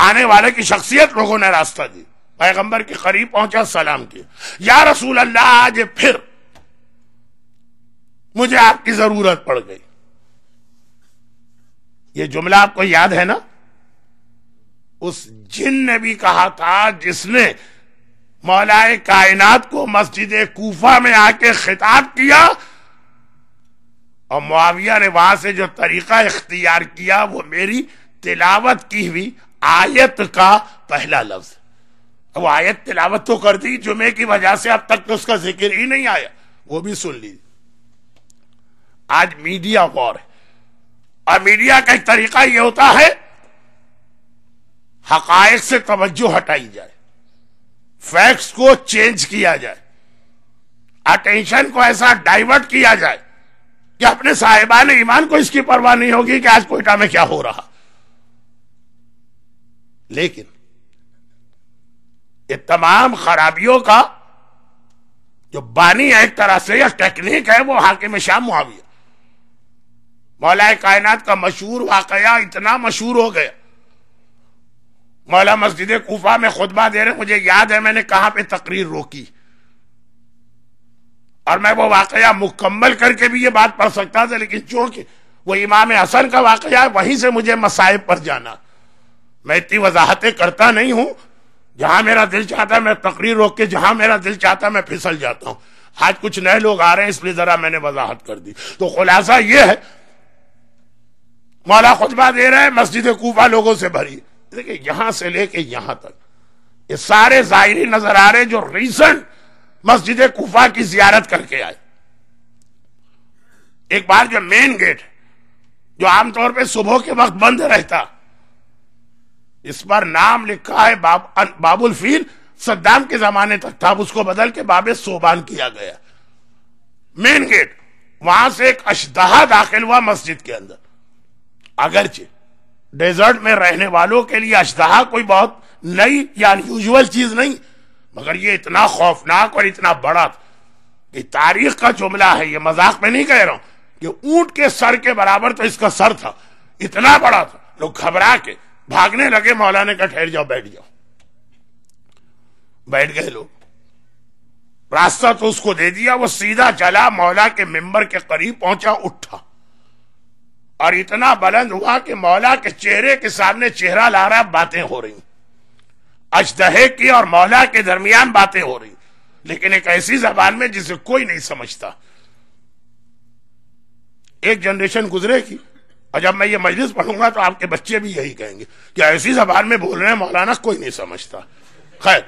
आने वाले की शख्सियत लोगों ने रास्ता दी पैगंबर के करीब पहुंचा सलाम किया या रसूल अल्लाह आज फिर मुझे आपकी जरूरत पड़ गई ये जुमला आपको याद है ना उस जिन ने भी कहा था जिसने मौलाए कायनात को मस्जिद कूफा में आके खिताब किया और मुआविया ने वहां से जो तरीका इख्तियार किया वो मेरी तिलावत की हुई आयत का पहला लफ्ज अब आयत तिलावत तो कर दी जुमे की वजह से अब तक तो उसका जिक्र ही नहीं आया वो भी सुन लीजिए आज मीडिया वॉर है और मीडिया का एक तरीका यह होता है हकायक से तवज्जो हटाई जाए फैक्ट्स को चेंज किया जाए अटेंशन को ऐसा डाइवर्ट किया जाए कि अपने साहिबान ईमान को इसकी परवाह नहीं होगी कि आज कोयटा में क्या हो रहा लेकिन ये तमाम खराबियों का जो बानी है एक तरह से या टेक्निक है वो हाकिम शाह मुआविया मौलाए कायनात का मशहूर वाकया इतना मशहूर हो गया मौला मस्जिद कोफा में खुतबा दे रहे मुझे याद है मैंने कहा पे तकरीर रोकी और मैं वो वाकया मुकम्मल करके भी ये बात पढ़ सकता था लेकिन चूंकि वो इमाम हसन का वाकया है वहीं से मुझे मसाइब पर जाना मैं इतनी वजाहतें करता नहीं हूं जहां मेरा दिल चाहता है मैं तकरीर रोक के जहां मेरा दिल चाहता है मैं फिसल जाता हूं आज कुछ नए लोग आ रहे हैं इसलिए जरा मैंने वजाहत कर दी तो खुलासा यह है मौला खुतबा दे रहा है मस्जिद कूफा लोगों से भरी देखिए यहां से लेके यहां तक ये सारे जाहिरी नजर आ रहे हैं जो रिसेंट मस्जिद कूफा की जियारत करके आए एक बार जो मेन गेट जो आमतौर पर सुबह के वक्त बंद रहता इस पर नाम लिखा है बाब, बाबुल फील सद्दाम के जमाने तक था उसको बदल के बाबे सोबान किया गया मेन गेट वहां से एक अशदहा दाखिल हुआ मस्जिद के अंदर अगरचे डेजर्ट में रहने वालों के लिए अशदहा कोई बहुत नई या अनयूजल चीज नहीं मगर ये इतना खौफनाक और इतना बड़ा था कि तारीख का जुमला है ये मजाक में नहीं कह रहा हूं कि ऊंट के सर के बराबर तो इसका सर था इतना बड़ा था लोग घबरा के भागने लगे मौलाना का ठहर जाओ बैठ जाओ बैठ गए लोग रास्ता तो उसको दे दिया वो सीधा चला मौला के मेंबर के करीब पहुंचा उठा और इतना बुलंद हुआ कि मौला के चेहरे के सामने चेहरा ला रहा बातें हो रही अजदहे की और मौला के दरमियान बातें हो रही लेकिन एक ऐसी जबान में जिसे कोई नहीं समझता एक जनरेशन गुजरेगी और जब मैं ये मजलिस पढ़ूंगा तो आपके बच्चे भी यही कहेंगे कि ऐसी जबान में बोल रहे हैं मौलाना कोई नहीं समझता खैर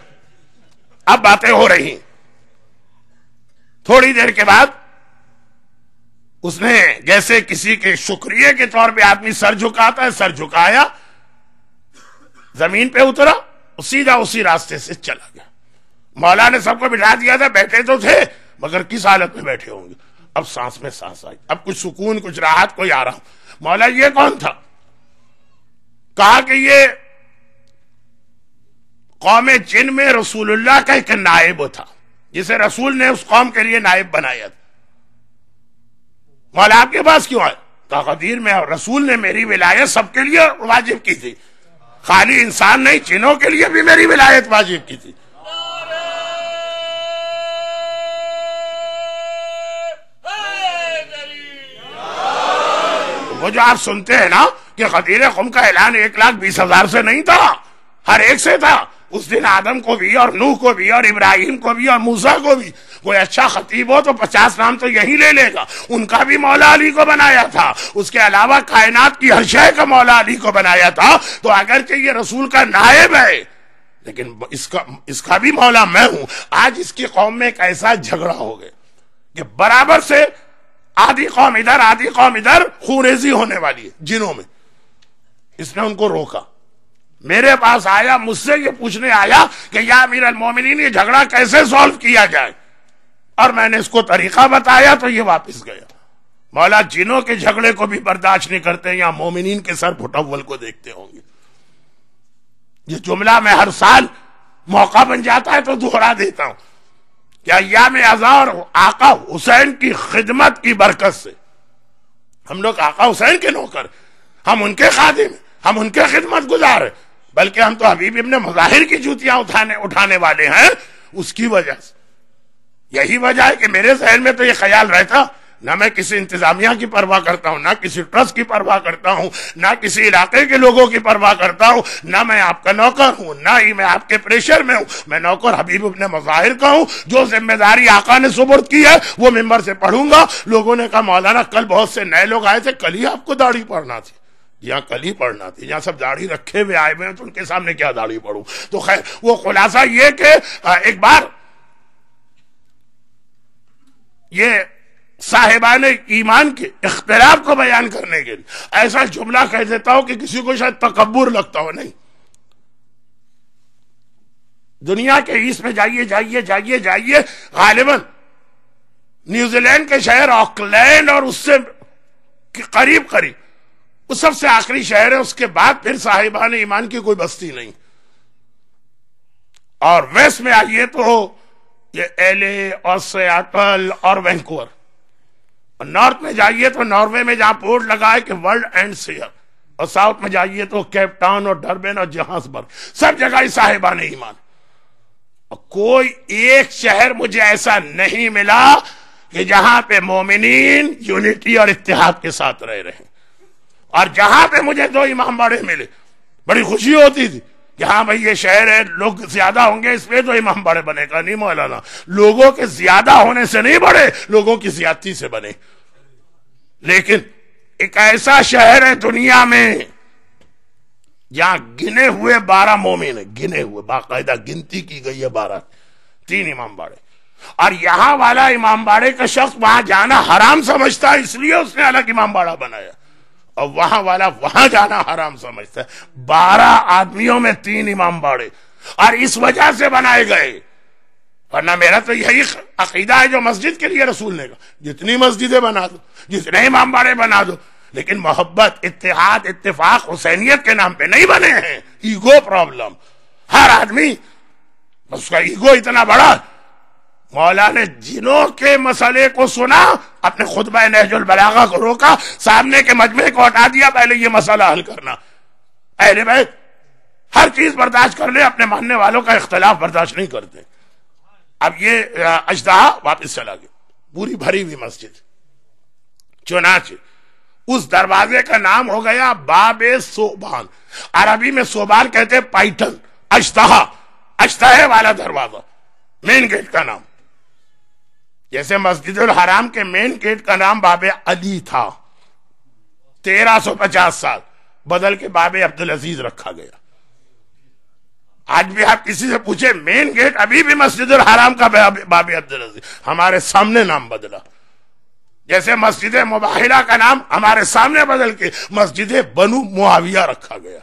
अब बातें हो रही थोड़ी देर के बाद उसने जैसे किसी के शुक्रिया के तौर पे आदमी सर झुकाता है सर झुकाया जमीन पे उतरा सीधा उसी रास्ते से चला गया मौला ने सबको बिठा दिया था बैठे तो थे मगर किस हालत में बैठे होंगे अब सांस में सांस आई अब कुछ सुकून कुछ राहत कोई आ रहा हूं मौला ये कौन था कहा कि ये कौम जिन में रसूलुल्लाह का एक नायब था जिसे रसूल ने उस कौम के लिए नायब बनाया था मौला आपके पास क्यों आए कहादीर में रसूल ने मेरी विलायत सबके लिए वाजिब की थी खाली इंसान नहीं चिन्हों के लिए भी मेरी विलायत वाजिब की थी वो जो आप सुनते हैं ना कि खदीर कुम का ऐलान एक लाख बीस हजार से नहीं था हर एक से था उस दिन आदम को भी और नूह को भी और इब्राहिम को भी और मूसा को भी कोई अच्छा खतीब हो तो पचास नाम तो यही ले लेगा उनका भी मौला अली को बनाया था उसके अलावा कायनात की हर शय का मौला अली को बनाया था तो अगर के ये रसूल का नायब है लेकिन इसका इसका भी मौला मैं हूं आज इसकी कौम में एक ऐसा झगड़ा हो गया कि बराबर से आधी कौम इधर आधी कौम इधर खुरेजी होने वाली है जिनों में इसने उनको रोका मेरे पास आया मुझसे ये पूछने आया कि या मीर मोमिन ये झगड़ा कैसे सॉल्व किया जाए और मैंने इसको तरीका बताया तो ये वापस गया मौला जिनों के झगड़े को भी बर्दाश्त नहीं करते या मोमिन के सर फुटवल को देखते होंगे ये जुमला मैं हर साल मौका बन जाता है तो दोहरा देता हूं कि अयाम अजार आका हुसैन की खिदमत की बरकत से हम लोग आका हुसैन के नौकर हम उनके खादिम हम उनके खिदमत गुजार बल्कि हम तो हबीब अपने मुजाहिर की जूतियां उठाने उठाने वाले हैं उसकी वजह से यही वजह है कि मेरे जहन में तो ये ख्याल रहता ना मैं किसी इंतजामिया की परवाह करता हूँ ना किसी ट्रस्ट की परवाह करता हूँ ना किसी इलाके के लोगों की परवाह करता हूँ ना मैं आपका नौकर हूँ ना ही मैं आपके प्रेशर में हूँ मैं नौकर हबीब अपने मजाहिर का हूँ जो जिम्मेदारी आका ने सुबर्द की है वो मेम्बर से पढ़ूंगा लोगों ने कहा मौलाना कल बहुत से नए लोग आए थे कल ही आपको दाढ़ी पढ़ना थी यहाँ कल ही पढ़ना थी यहाँ सब दाढ़ी रखे हुए आए हुए हैं तो उनके सामने क्या दाढ़ी पढ़ू तो खैर वो खुलासा ये कि एक बार ये साहेबान ईमान के इख्तलाफ को बयान करने के लिए ऐसा जुमला कह देता हूं कि किसी को शायद तकबूर लगता हो नहीं दुनिया के ईस्ट में जाइए जाइए जाइए जाइए गालिबन न्यूजीलैंड के शहर ऑकलैंड और उससे करीब करीब वो सबसे आखिरी शहर है उसके बाद फिर साहिबान ईमान की कोई बस्ती नहीं और वेस्ट में आइए तो ये एले और सियाटल और वैंकूवर और नॉर्थ में जाइए तो नॉर्वे में जहां बोर्ड लगा है कि वर्ल्ड एंड सेयर और साउथ में जाइए तो केपटाउन और डरबेन और जहांसबर्ग सब जगह साहिबा ने ईमान और कोई एक शहर मुझे ऐसा नहीं मिला कि जहां पे मोमिनीन यूनिटी और इतिहाद के साथ रह रहे और जहां पे मुझे दो इमाम बड़े मिले बड़ी खुशी होती थी कि हाँ भाई ये शहर है लोग ज्यादा होंगे इसमें तो इमाम बड़े बनेगा नहीं मौलाना लोगों के ज्यादा होने से नहीं बढ़े लोगों की ज्यादती से बने लेकिन एक ऐसा शहर है दुनिया में जहां गिने हुए बारह मोमिन है गिने हुए बाकायदा गिनती की गई है बारह तीन इमाम बाड़े और यहां वाला इमाम बाड़े का शख्स वहां जाना हराम समझता है इसलिए उसने अलग इमाम बाड़ा बनाया और वहां वाला वहां जाना हराम समझता है बारह आदमियों में तीन इमाम बाड़े और इस वजह से बनाए गए वरना मेरा तो यही अकीदा है जो मस्जिद के लिए रसूल ने कहा जितनी मस्जिदें बना दो जितने इमाम बाड़े बना दो लेकिन मोहब्बत इतिहाद इतफाक हुसैनियत के नाम पे नहीं बने हैं ईगो प्रॉब्लम हर आदमी उसका ईगो इतना बड़ा मौला ने जिनों के मसले को सुना अपने खुतबा नहजुल बलागा को रोका सामने के मजमे को हटा दिया पहले ये मसला हल करना अरे भाई हर चीज बर्दाश्त कर ले अपने मानने वालों का इख्तलाफ बर्दाश्त नहीं करते अब ये अजदहा वापिस चला गया पूरी भरी हुई मस्जिद चुनाच उस दरवाजे का नाम हो गया बाबे सोबान अरबी में सोबान कहते पाइटन अश्तहा अश्तहे वाला दरवाजा मेन गेट का नाम जैसे मस्जिद हराम के मेन गेट का नाम बाबे अली था 1350 साल बदल के बाबे अब्दुल अजीज रखा गया आज भी आप किसी से पूछे मेन गेट अभी भी मस्जिद हराम का बाबे अब्दुल अजीज हमारे सामने नाम बदला जैसे मस्जिद मुबाहिरा का नाम हमारे सामने बदल के मस्जिद बनु मुआविया रखा गया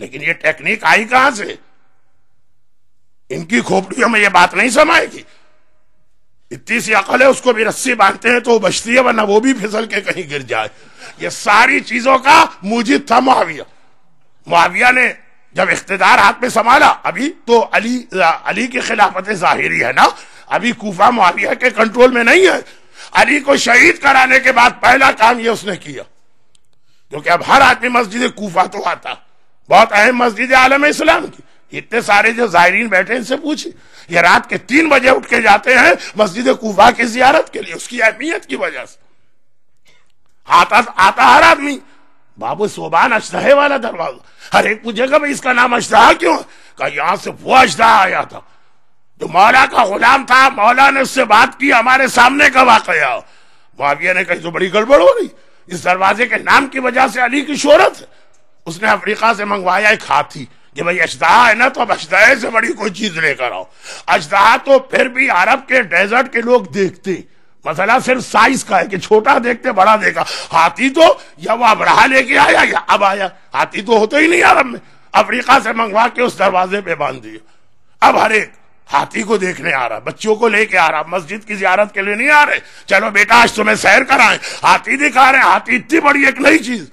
लेकिन ये टेक्निक आई कहां से इनकी खोपड़ियों में ये बात नहीं समाएगी इतनी सी अकल है उसको भी रस्सी बांधते हैं तो वो बचती है वरना वो भी फिसल के कहीं गिर जाए ये सारी चीजों का मुजिद था मुआविया मुआविया ने जब इकतेदार हाथ में संभाला अभी तो अली अली की खिलाफत जाहिरी है ना अभी कोफा मुआविया के कंट्रोल में नहीं है अली को शहीद कराने के बाद पहला काम ये उसने किया क्योंकि अब हर आदमी मस्जिद कोफा तो आता बहुत अहम मस्जिद आलम इस्लाम की इतने सारे जो जायरीन बैठे इनसे पूछे ये रात के तीन बजे उठ के जाते हैं मस्जिद कुबा की जियारत के लिए उसकी अहमियत की वजह से आता आता हर आदमी बाबू सोबान अशदहे वाला दरवाजा हर एक पूछेगा भाई इसका नाम अशदाह क्यों कहा यहां से वो अशदाह आया था जो मौला का गुलाम था मौला ने उससे बात की हमारे सामने का वाकया माविया ने कही तो बड़ी गड़बड़ हो गई इस दरवाजे के नाम की वजह से अली की शोहरत उसने अफ्रीका से मंगवाया एक हाथी कि भाई अजदहा है ना तो अब अजदहा से बड़ी कोई चीज लेकर आओ अजदहा तो फिर भी अरब के डेजर्ट के लोग देखते मसला सिर्फ साइज का है कि छोटा देखते बड़ा देखा हाथी तो या वो रहा लेके आया या अब आया हाथी तो होते ही नहीं अरब में अफ्रीका से मंगवा के उस दरवाजे पे बांध दिया अब हर एक हाथी को देखने आ रहा बच्चों को लेके आ रहा मस्जिद की जियारत के लिए नहीं आ रहे चलो बेटा आज तुम्हें सैर कराए हाथी दिखा रहे हाथी इतनी बड़ी एक नई चीज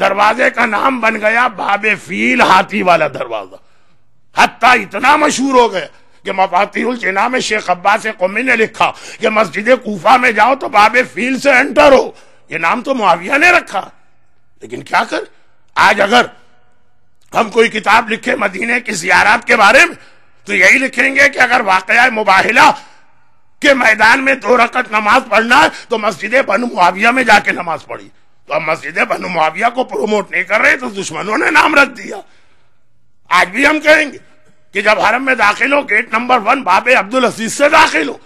दरवाजे का नाम बन गया बाबे फील हाथी वाला दरवाजा हत्या इतना मशहूर हो गया कि मफातिहुल चिना में शेख अब्बास कौमी ने लिखा कि मस्जिद कोफा में जाओ तो बाबे फील से एंटर हो ये नाम तो मुआविया ने रखा लेकिन क्या कर आज अगर हम कोई किताब लिखे मदीने की जियारात के बारे में तो यही लिखेंगे कि अगर वाकया मुबाहिला के मैदान में दो रकत नमाज पढ़ना है तो मस्जिद बन मुआविया में जाके नमाज पढ़ी तो हम मस्जिद बनु मुआविया को प्रमोट नहीं कर रहे तो दुश्मनों ने नाम रख दिया आज भी हम कहेंगे कि जब हरम में दाखिल हो गेट नंबर वन बाबे अब्दुल अजीज से दाखिल हो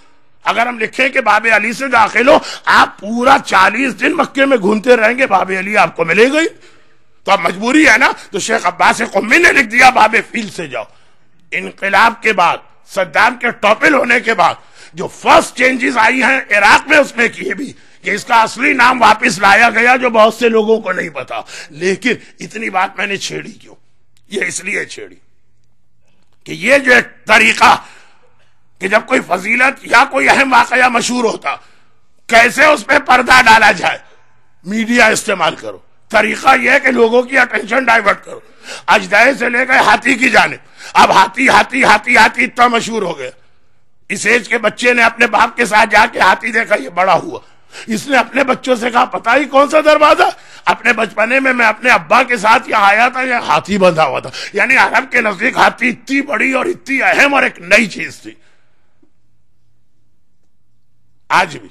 अगर हम लिखें कि बाबे अली से दाखिल हो आप पूरा चालीस दिन मक्के में घूमते रहेंगे बाबे अली आपको मिले गई तो अब मजबूरी है ना तो शेख अब्बास कुम्मी ने लिख दिया बाबे फील से जाओ इनकलाब के बाद सद्दाम के टॉपिल होने के बाद जो फर्स्ट चेंजेस आई हैं इराक में उसमें किए भी कि इसका असली नाम वापस लाया गया जो बहुत से लोगों को नहीं पता लेकिन इतनी बात मैंने छेड़ी क्यों ये इसलिए छेड़ी कि ये जो एक तरीका कि जब कोई फजीलत या कोई अहम वाकया मशहूर होता कैसे उस पर पर्दा डाला जाए मीडिया इस्तेमाल करो तरीका यह कि लोगों की अटेंशन डाइवर्ट करो अजदय से ले गए हाथी की जाने अब हाथी हाथी हाथी हाथी इतना मशहूर हो गया इस एज के बच्चे ने अपने बाप के साथ जाके हाथी देखा ये बड़ा हुआ इसने अपने बच्चों से कहा पता ही कौन सा दरवाजा अपने बचपने में मैं अपने अब्बा के साथ यहाँ आया था यहाँ हाथी बंधा हुआ था यानी अरब के नजदीक हाथी इतनी बड़ी और इतनी अहम और एक नई चीज थी आज भी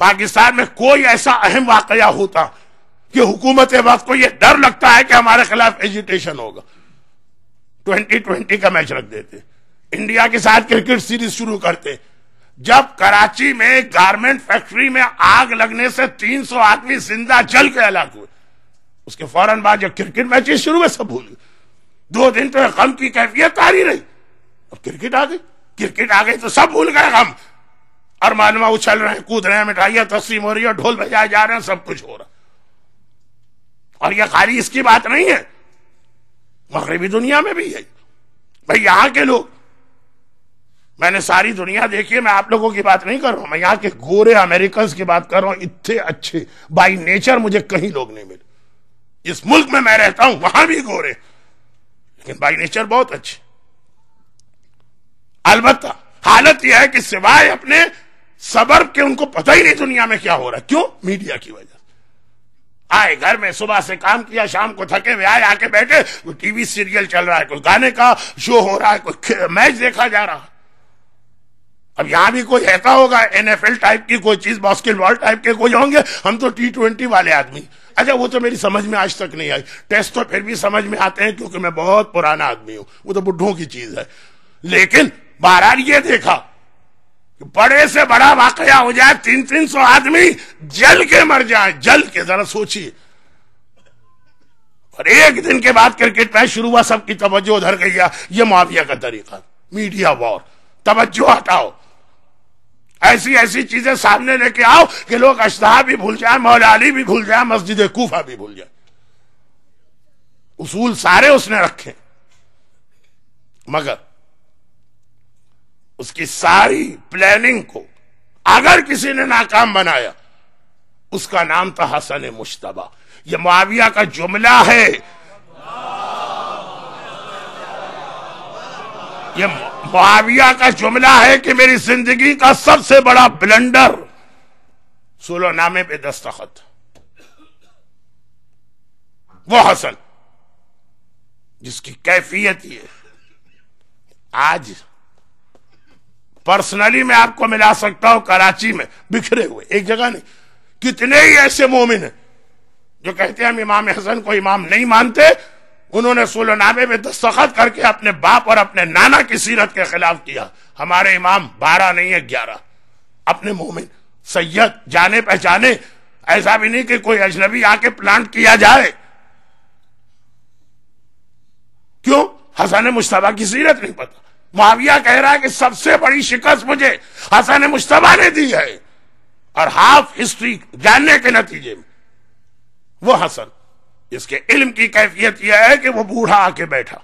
पाकिस्तान में कोई ऐसा अहम वाकया होता कि हुकूमत वक्त को यह डर लगता है कि हमारे खिलाफ एजिटेशन होगा ट्वेंटी ट्वेंटी का मैच रख देते इंडिया के साथ क्रिकेट सीरीज शुरू करते जब कराची में गारमेंट फैक्ट्री में आग लगने से 300 आदमी जिंदा जल के अलग हुए उसके फौरन बाद जब क्रिकेट मैच शुरू हुए सब भूल गए दो दिन तो गम की कैफियत आ रही रही अब क्रिकेट आ गई क्रिकेट आ गई तो सब भूल गए गम और मानवा उछल रहे हैं कूद रहे हैं मिठाइयां तस्लीम हो रही है ढोल भजाए जा रहे हैं सब कुछ हो रहा और यह खाली इसकी बात नहीं है मगरबी दुनिया में भी है भाई यहां के लोग मैंने सारी दुनिया देखी है मैं आप लोगों की बात नहीं कर रहा हूं मैं यहाँ के गोरे अमेरिकन की बात कर रहा हूं इतने अच्छे बाई नेचर मुझे कहीं लोग नहीं मिले इस मुल्क में मैं रहता हूं वहां भी गोरे लेकिन बाई नेचर बहुत अच्छे अलबत् हालत यह है कि सिवाय अपने सबर्ब के उनको पता ही नहीं दुनिया में क्या हो रहा है क्यों मीडिया की वजह आए घर में सुबह से काम किया शाम को थके हुए आए आके बैठे कोई टीवी सीरियल चल रहा है कोई गाने का शो हो रहा है कोई मैच देखा जा रहा है अब यहां भी कोई ऐसा होगा एनएफएल टाइप की कोई चीज बास्केटबॉल टाइप के कोई होंगे हम तो टी ट्वेंटी वाले आदमी अच्छा वो तो मेरी समझ में आज तक नहीं आई टेस्ट तो फिर भी समझ में आते हैं क्योंकि मैं बहुत पुराना आदमी हूं वो तो बुढ़ों की चीज है लेकिन बहरहाल ये देखा बड़े से बड़ा वाकया हो जाए तीन तीन सौ आदमी जल के मर जाए जल के जरा सोचिए और एक दिन के बाद क्रिकेट मैच शुरू हुआ सबकी तवज्जो उधर गई ये माफिया का तरीका मीडिया वॉर तवज्जो हटाओ ऐसी ऐसी चीजें सामने लेके आओ कि लोग अशदहा भी भूल जाए मौलाली भी भूल जाए मस्जिद कूफा भी भूल जाए उसूल सारे उसने रखे मगर उसकी सारी प्लानिंग को अगर किसी ने नाकाम बनाया उसका नाम था हसन मुश्तबा ये मुआविया का जुमला है ये मुआविया का जुमला है कि मेरी जिंदगी का सबसे बड़ा ब्लंडर सोलोनामे पे दस्तखत वो हसन जिसकी कैफियत ये आज पर्सनली मैं आपको मिला सकता हूं कराची में बिखरे हुए एक जगह नहीं कितने ही ऐसे मोमिन हैं जो कहते हैं हम इमाम हसन को इमाम नहीं मानते उन्होंने सुलनामे में दस्तखत करके अपने बाप और अपने नाना की सीरत के खिलाफ किया हमारे इमाम बारह नहीं है ग्यारह अपने मुंह में सैयद जाने पहचाने ऐसा भी नहीं कि कोई अजनबी आके प्लांट किया जाए क्यों हसन मुश्तबा की सीरत नहीं पता माविया कह रहा है कि सबसे बड़ी शिकस्त मुझे हसन मुश्तबा ने दी है और हाफ हिस्ट्री जानने के नतीजे में वो हसन इसके इल्म की कैफियत यह है कि वो बूढ़ा आके बैठा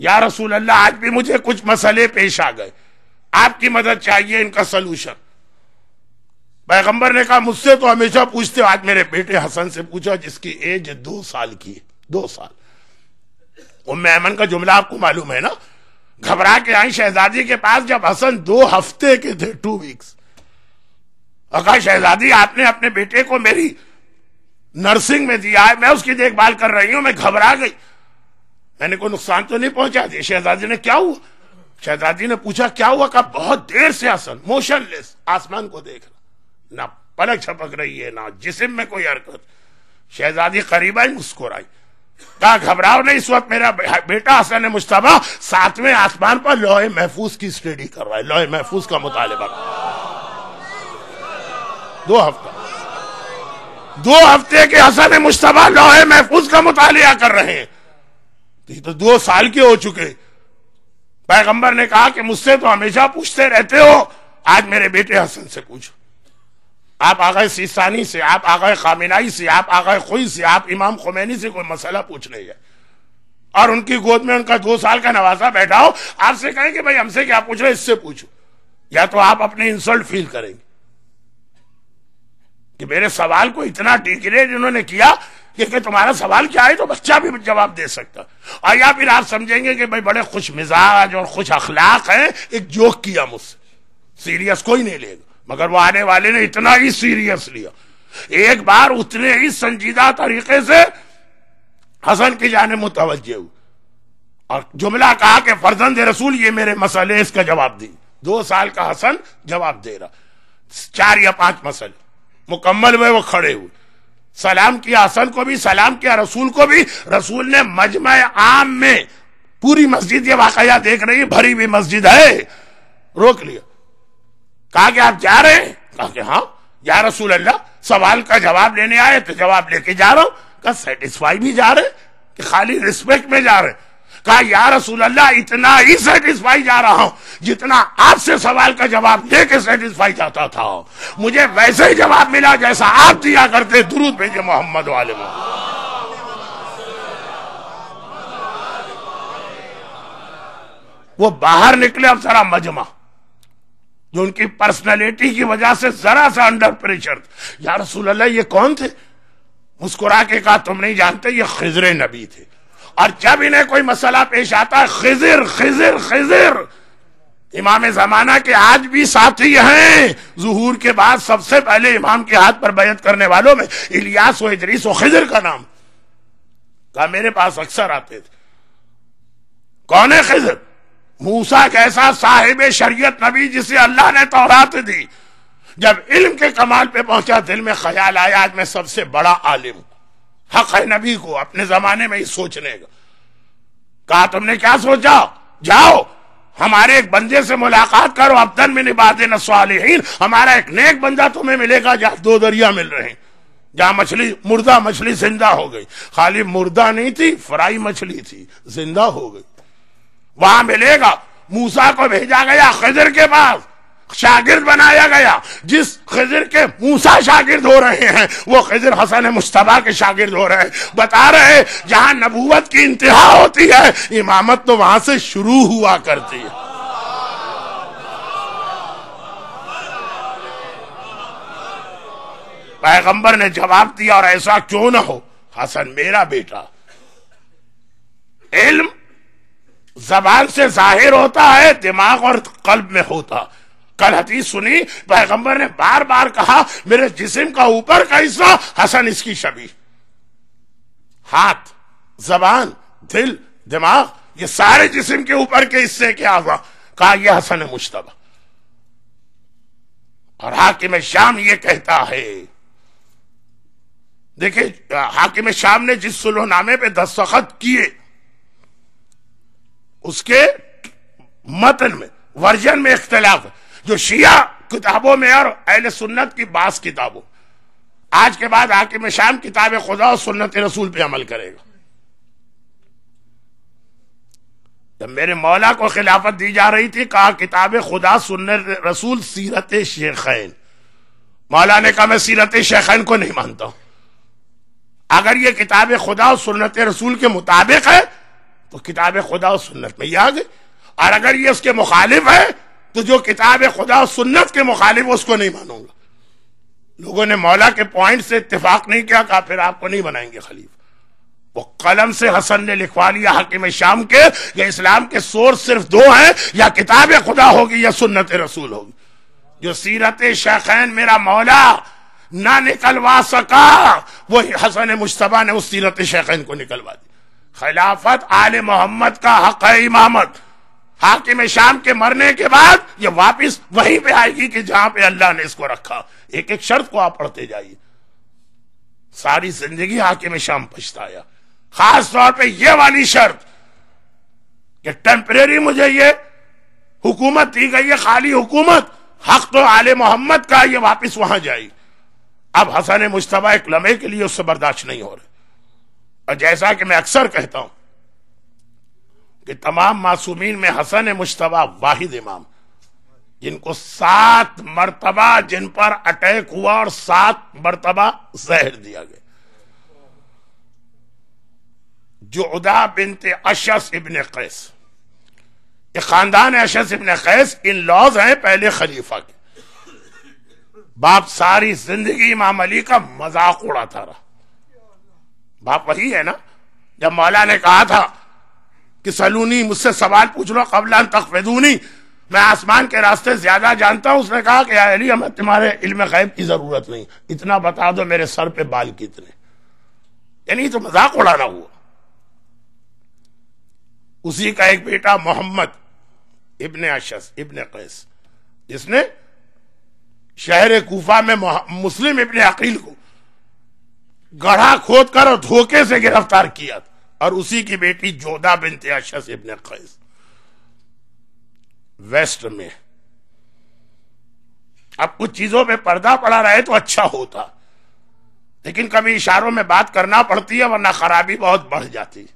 या रसूल अल्लाह आज भी मुझे कुछ मसले पेश आ गए आपकी मदद चाहिए इनका सलूशन पैगंबर ने कहा मुझसे तो हमेशा पूछते हो आज मेरे बेटे हसन से पूछा जिसकी एज दो साल की है दो साल उम्म ऐमन का जुमला आपको मालूम है ना घबरा के आई शहजादी के पास जब हसन दो हफ्ते के थे टू वीक्स अका शहजादी आपने अपने बेटे को मेरी नर्सिंग में दिया है मैं उसकी देखभाल कर रही हूं मैं घबरा गई मैंने कोई नुकसान तो नहीं पहुंचा दिया शहजादी ने क्या हुआ शहजादी ने पूछा क्या हुआ कहा बहुत देर से हसन मोशनलेस आसमान को देख रहा ना पलक छपक रही है ना जिसम में कोई हरकत शहजादी करीब आई मुस्कुराई कहा घबराओ नहीं इस वक्त मेरा बेटा हसन है मुश्तबा सातवें आसमान पर लोहे महफूज की स्टडी कर रहा है लोहे महफूज का मुतालबा दो हफ्ता दो हफ्ते के हसन मुश्तबा लोहे महफूज का मुताया कर रहे हैं तो दो साल के हो चुके पैगंबर ने कहा कि मुझसे तो हमेशा पूछते रहते हो आज मेरे बेटे हसन से पूछो आप आ गए सिस्तानी से आप आ गए खामिनाई से आप आ गए खुई से आप इमाम खुमैनी से कोई मसला पूछ रहे है और उनकी गोद में उनका दो साल का नवासा बैठा हो आपसे कहें कि भाई हमसे क्या पूछ रहे इससे पूछो या तो आप अपने इंसल्ट फील करेंगे कि मेरे सवाल को इतना टीकरे जिन्होंने किया कि, कि तुम्हारा सवाल क्या है तो बच्चा भी जवाब दे सकता और या फिर आप समझेंगे कि भाई बड़े खुश मिजाज और खुश अखलाक है एक जोक किया मुझसे सीरियस कोई नहीं लेगा मगर वो आने वाले ने इतना ही सीरियस लिया एक बार उतने ही संजीदा तरीके से हसन की जाने मुतवजे हुई और जुमला कहा कि फर्जंद रसूल ये मेरे मसले इसका जवाब दी दो साल का हसन जवाब दे रहा चार या पांच मसले मुकम्मल में वो खड़े हुए सलाम किया हसन को भी सलाम किया रसूल को भी रसूल ने मजमा आम में पूरी मस्जिद ये वाकया देख रही भरी हुई मस्जिद है रोक लिया कहा कि आप जा रहे हैं कहा कि हाँ या रसूल अल्लाह सवाल का जवाब लेने आए तो जवाब लेके जा रहा हूं कहा सेटिस्फाई भी जा रहे कि खाली रिस्पेक्ट में जा रहे कहा यार रसूल अल्लाह इतना ही सेटिस्फाई जा रहा हूं जितना आपसे सवाल का जवाब दे के सेटिस्फाई जाता था मुझे वैसे ही जवाब मिला जैसा आप दिया करते दुरुद भेजे मोहम्मद वाले वो बाहर निकले अब जरा मजमा जो उनकी पर्सनालिटी की वजह से जरा सा अंडर प्रेशर यार रसूल अल्लाह ये कौन थे मुस्कुरा के कहा तुम नहीं जानते ये खिजरे नबी थे और जब इन्हें कोई मसला पेश आता है खिजिर खिजिर खिजिर इमाम जमाना के आज भी साथी हैं जहूर के बाद सबसे पहले इमाम के हाथ पर बैत करने वालों में इलियास व इजरीस व खिजिर का नाम का मेरे पास अक्सर आते थे कौन है खिजिर मूसा कैसा साहिब शरीयत नबी जिसे अल्लाह ने तोहरात दी जब इल्म के कमाल पे पहुंचा दिल में ख्याल आया आज मैं सबसे बड़ा आलिम हूं हक है नबी को अपने जमाने में ही सोचने का कहा तुमने क्या सोचा जाओ हमारे एक बंदे से मुलाकात करो अब तन में निबाद नसवालहीन हमारा एक नेक बंदा तुम्हें मिलेगा जहां दो दरिया मिल रहे हैं जहां मछली मुर्दा मछली जिंदा हो गई खाली मुर्दा नहीं थी फ्राई मछली थी जिंदा हो गई वहां मिलेगा मूसा को भेजा गया खजर के पास शागिर्द बनाया गया जिस खजर के मूसा शागिर्द हो रहे हैं वो खजर हसन मुश्तबा के शागिर्द हो रहे हैं बता रहे जहां नबूवत की इंतहा होती है इमामत तो वहां से शुरू हुआ करती है पैगंबर ने जवाब दिया और ऐसा क्यों ना हो हसन मेरा बेटा इल्म जबान से जाहिर होता है दिमाग और कल्ब में होता है कल हदीस सुनी पैगंबर ने बार बार कहा मेरे जिस्म का ऊपर का हिस्सा हसन इसकी छवि हाथ जबान दिल दिमाग ये सारे जिस्म के ऊपर के हिस्से क्या हुआ कहा यह हसन है मुश्तबा और हाकिम शाम ये कहता है देखिए हाकिम शाम ने जिस सुलहनामे पे दस्तखत किए उसके मतन में वर्जन में इख्तलाफ है जो शिया किताबों में और अहल सुन्नत की बास किताबों आज के बाद आके में शाम किताब खुदा और सुन्नत रसूल पे अमल करेगा जब मेरे मौला को खिलाफत दी जा रही थी कहा किताब खुदा सुन्नत रसूल सीरत शेखैन मौला ने कहा मैं सीरत शेखैन को नहीं मानता हूं अगर ये किताब खुदा और सुन्नत रसूल के मुताबिक है तो किताब खुदा और सुन्नत में ही आ गई और अगर ये उसके मुखालिफ है तो जो किताब खुदा और सुन्नत के मुखालिफ उसको नहीं मानूंगा लोगों ने मौला के पॉइंट से इतफाक नहीं किया कहा फिर आपको नहीं बनाएंगे खलीफ वो कलम से हसन ने लिखवा लिया हकीम शाम के या इस्लाम के सोर्स सिर्फ दो हैं या किताब खुदा होगी या सुन्नत रसूल होगी जो सीरत शैखन मेरा मौला ना निकलवा सका वो हसन मुशतबा ने उस सीरत शेखैन को निकलवा दी खिलाफत आल मोहम्मद का हक है इमामत हाकिम शाम के मरने के बाद ये वापस वहीं पे आएगी कि जहां पे अल्लाह ने इसको रखा एक एक शर्त को आप पढ़ते जाइए सारी जिंदगी हाकिम शाम पछताया खास तौर पे ये वाली शर्त कि टेम्परेरी मुझे ये हुकूमत दी गई है खाली हुकूमत हक तो आले मोहम्मद का ये वापस वहां जाए अब हसन मुशतबा एक लम्हे के लिए उससे बर्दाश्त नहीं हो रहे और जैसा कि मैं अक्सर कहता हूं कि तमाम मासूमीन में हसन मुशतबा वाहिद इमाम जिनको सात मरतबा जिन पर अटैक हुआ और सात मरतबा जहर दिया गया जो उदा बिनते अशस इबन कैस ये खानदान अशस इबन कैस इन लॉज हैं पहले खलीफा के बाप सारी जिंदगी इमाम अली का मजाक उड़ाता रहा बाप वही है ना जब मौला ने कहा था कि सलूनी मुझसे सवाल पूछ लो कबलान तकफेदूनी मैं आसमान के रास्ते ज्यादा जानता हूं उसने कहा कि अली हमें तुम्हारे इल्म गैब की जरूरत नहीं इतना बता दो मेरे सर पे बाल कितने यानी तो मजाक उड़ाना हुआ उसी का एक बेटा मोहम्मद इबन अशस इबन कैस जिसने शहर कोफा में मुस्लिम इबन अकील को गढ़ा खोद कर और धोखे से गिरफ्तार किया था और उसी की बेटी जोधा बिन त्याशस इबन कैस वेस्ट में अब कुछ चीजों में पर्दा पड़ा रहे तो अच्छा होता लेकिन कभी इशारों में बात करना पड़ती है वरना खराबी बहुत बढ़ जाती है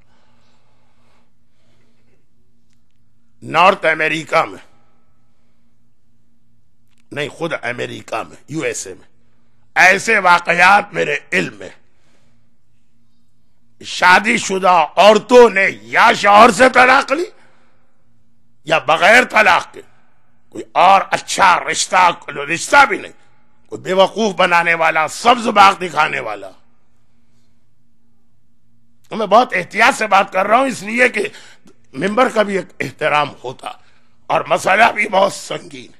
नॉर्थ अमेरिका में नहीं खुद अमेरिका में यूएसए में ऐसे वाकयात मेरे इल्म में शादीशुदा औरतों ने या शोहर से तलाक ली या बगैर तलाक के कोई और अच्छा रिश्ता रिश्ता भी नहीं कोई बेवकूफ बनाने वाला सब्ज बाग दिखाने वाला तो मैं बहुत एहतियात से बात कर रहा हूं इसलिए कि मेंबर का भी एक एहतराम होता और मसला भी बहुत संगीन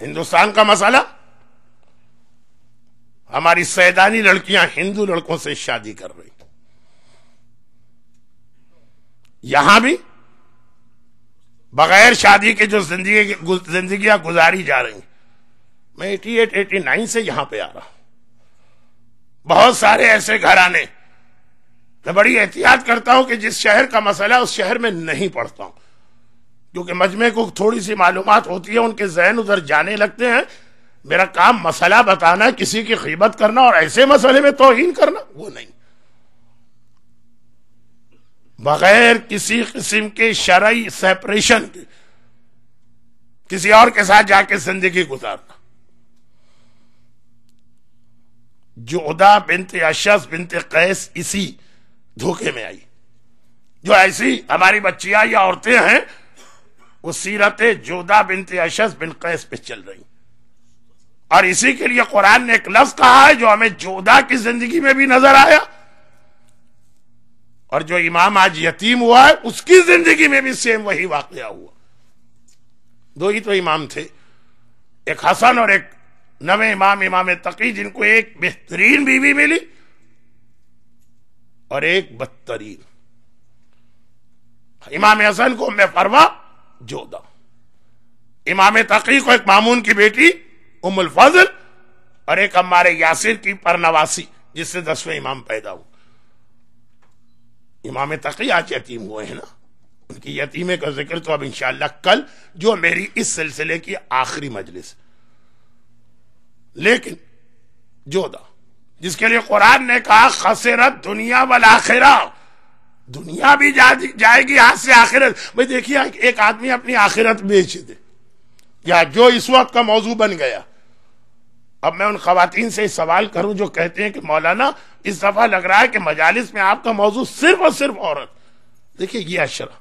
हिंदुस्तान का मसला हमारी सैदानी लड़कियां हिंदू लड़कों से शादी कर रही यहां भी बगैर शादी के जो जिंदगी जिंदगियां गुजारी जा रही मैं एटी एट एटी नाइन से यहां पे आ रहा बहुत सारे ऐसे घर आने मैं बड़ी एहतियात करता हूं कि जिस शहर का मसला उस शहर में नहीं पढ़ता हूं क्योंकि मजमे को थोड़ी सी मालूम होती है उनके जहन उधर जाने लगते हैं मेरा काम मसला बताना किसी की खिबत करना और ऐसे मसले में तोहन करना वो नहीं बगैर किसी किस्म के शराय सेपरेशन के किसी और के साथ जाके जिंदगी गुजारना उदा बिनते अशस बिनते कैस इसी धोखे में आई जो ऐसी हमारी बच्चियां या औरतें हैं वो सीरत जोदा बिनते अशस बिन कैस पे चल रही और इसी के लिए कुरान ने एक लफ्ज कहा है जो हमें जोधा की जिंदगी में भी नजर आया और जो इमाम आज यतीम हुआ है उसकी जिंदगी में भी सेम वही वाकया हुआ दो ही तो इमाम थे एक हसन और एक नवे इमाम इमाम तकी जिनको एक बेहतरीन बीवी मिली और एक बदतरीन इमाम हसन को मैं फरमा जोदा इमाम तकी को एक मामून की बेटी उमुल फाजिल और एक हमारे यासिर की परनवासी जिससे दसवें इमाम पैदा हुए इमाम तकी आज यतीम हुए हैं ना उनकी यतीमे का जिक्र तो अब इंशाला कल जो मेरी इस सिलसिले की आखिरी मजलिस लेकिन जोदा जिसके लिए कुरान ने कहा खसरत दुनिया वाल आखिरा दुनिया भी जा, जाएगी हाथ से आखिरत भाई देखिए एक आदमी अपनी आखिरत बेच दे या जो इस वक्त का मौजू बन गया अब मैं उन खातन से सवाल करूं जो कहते हैं कि मौलाना इस दफा लग रहा है कि मजालिस में आपका मौजूद सिर्फ और सिर्फ औरत देखिए ये अशरा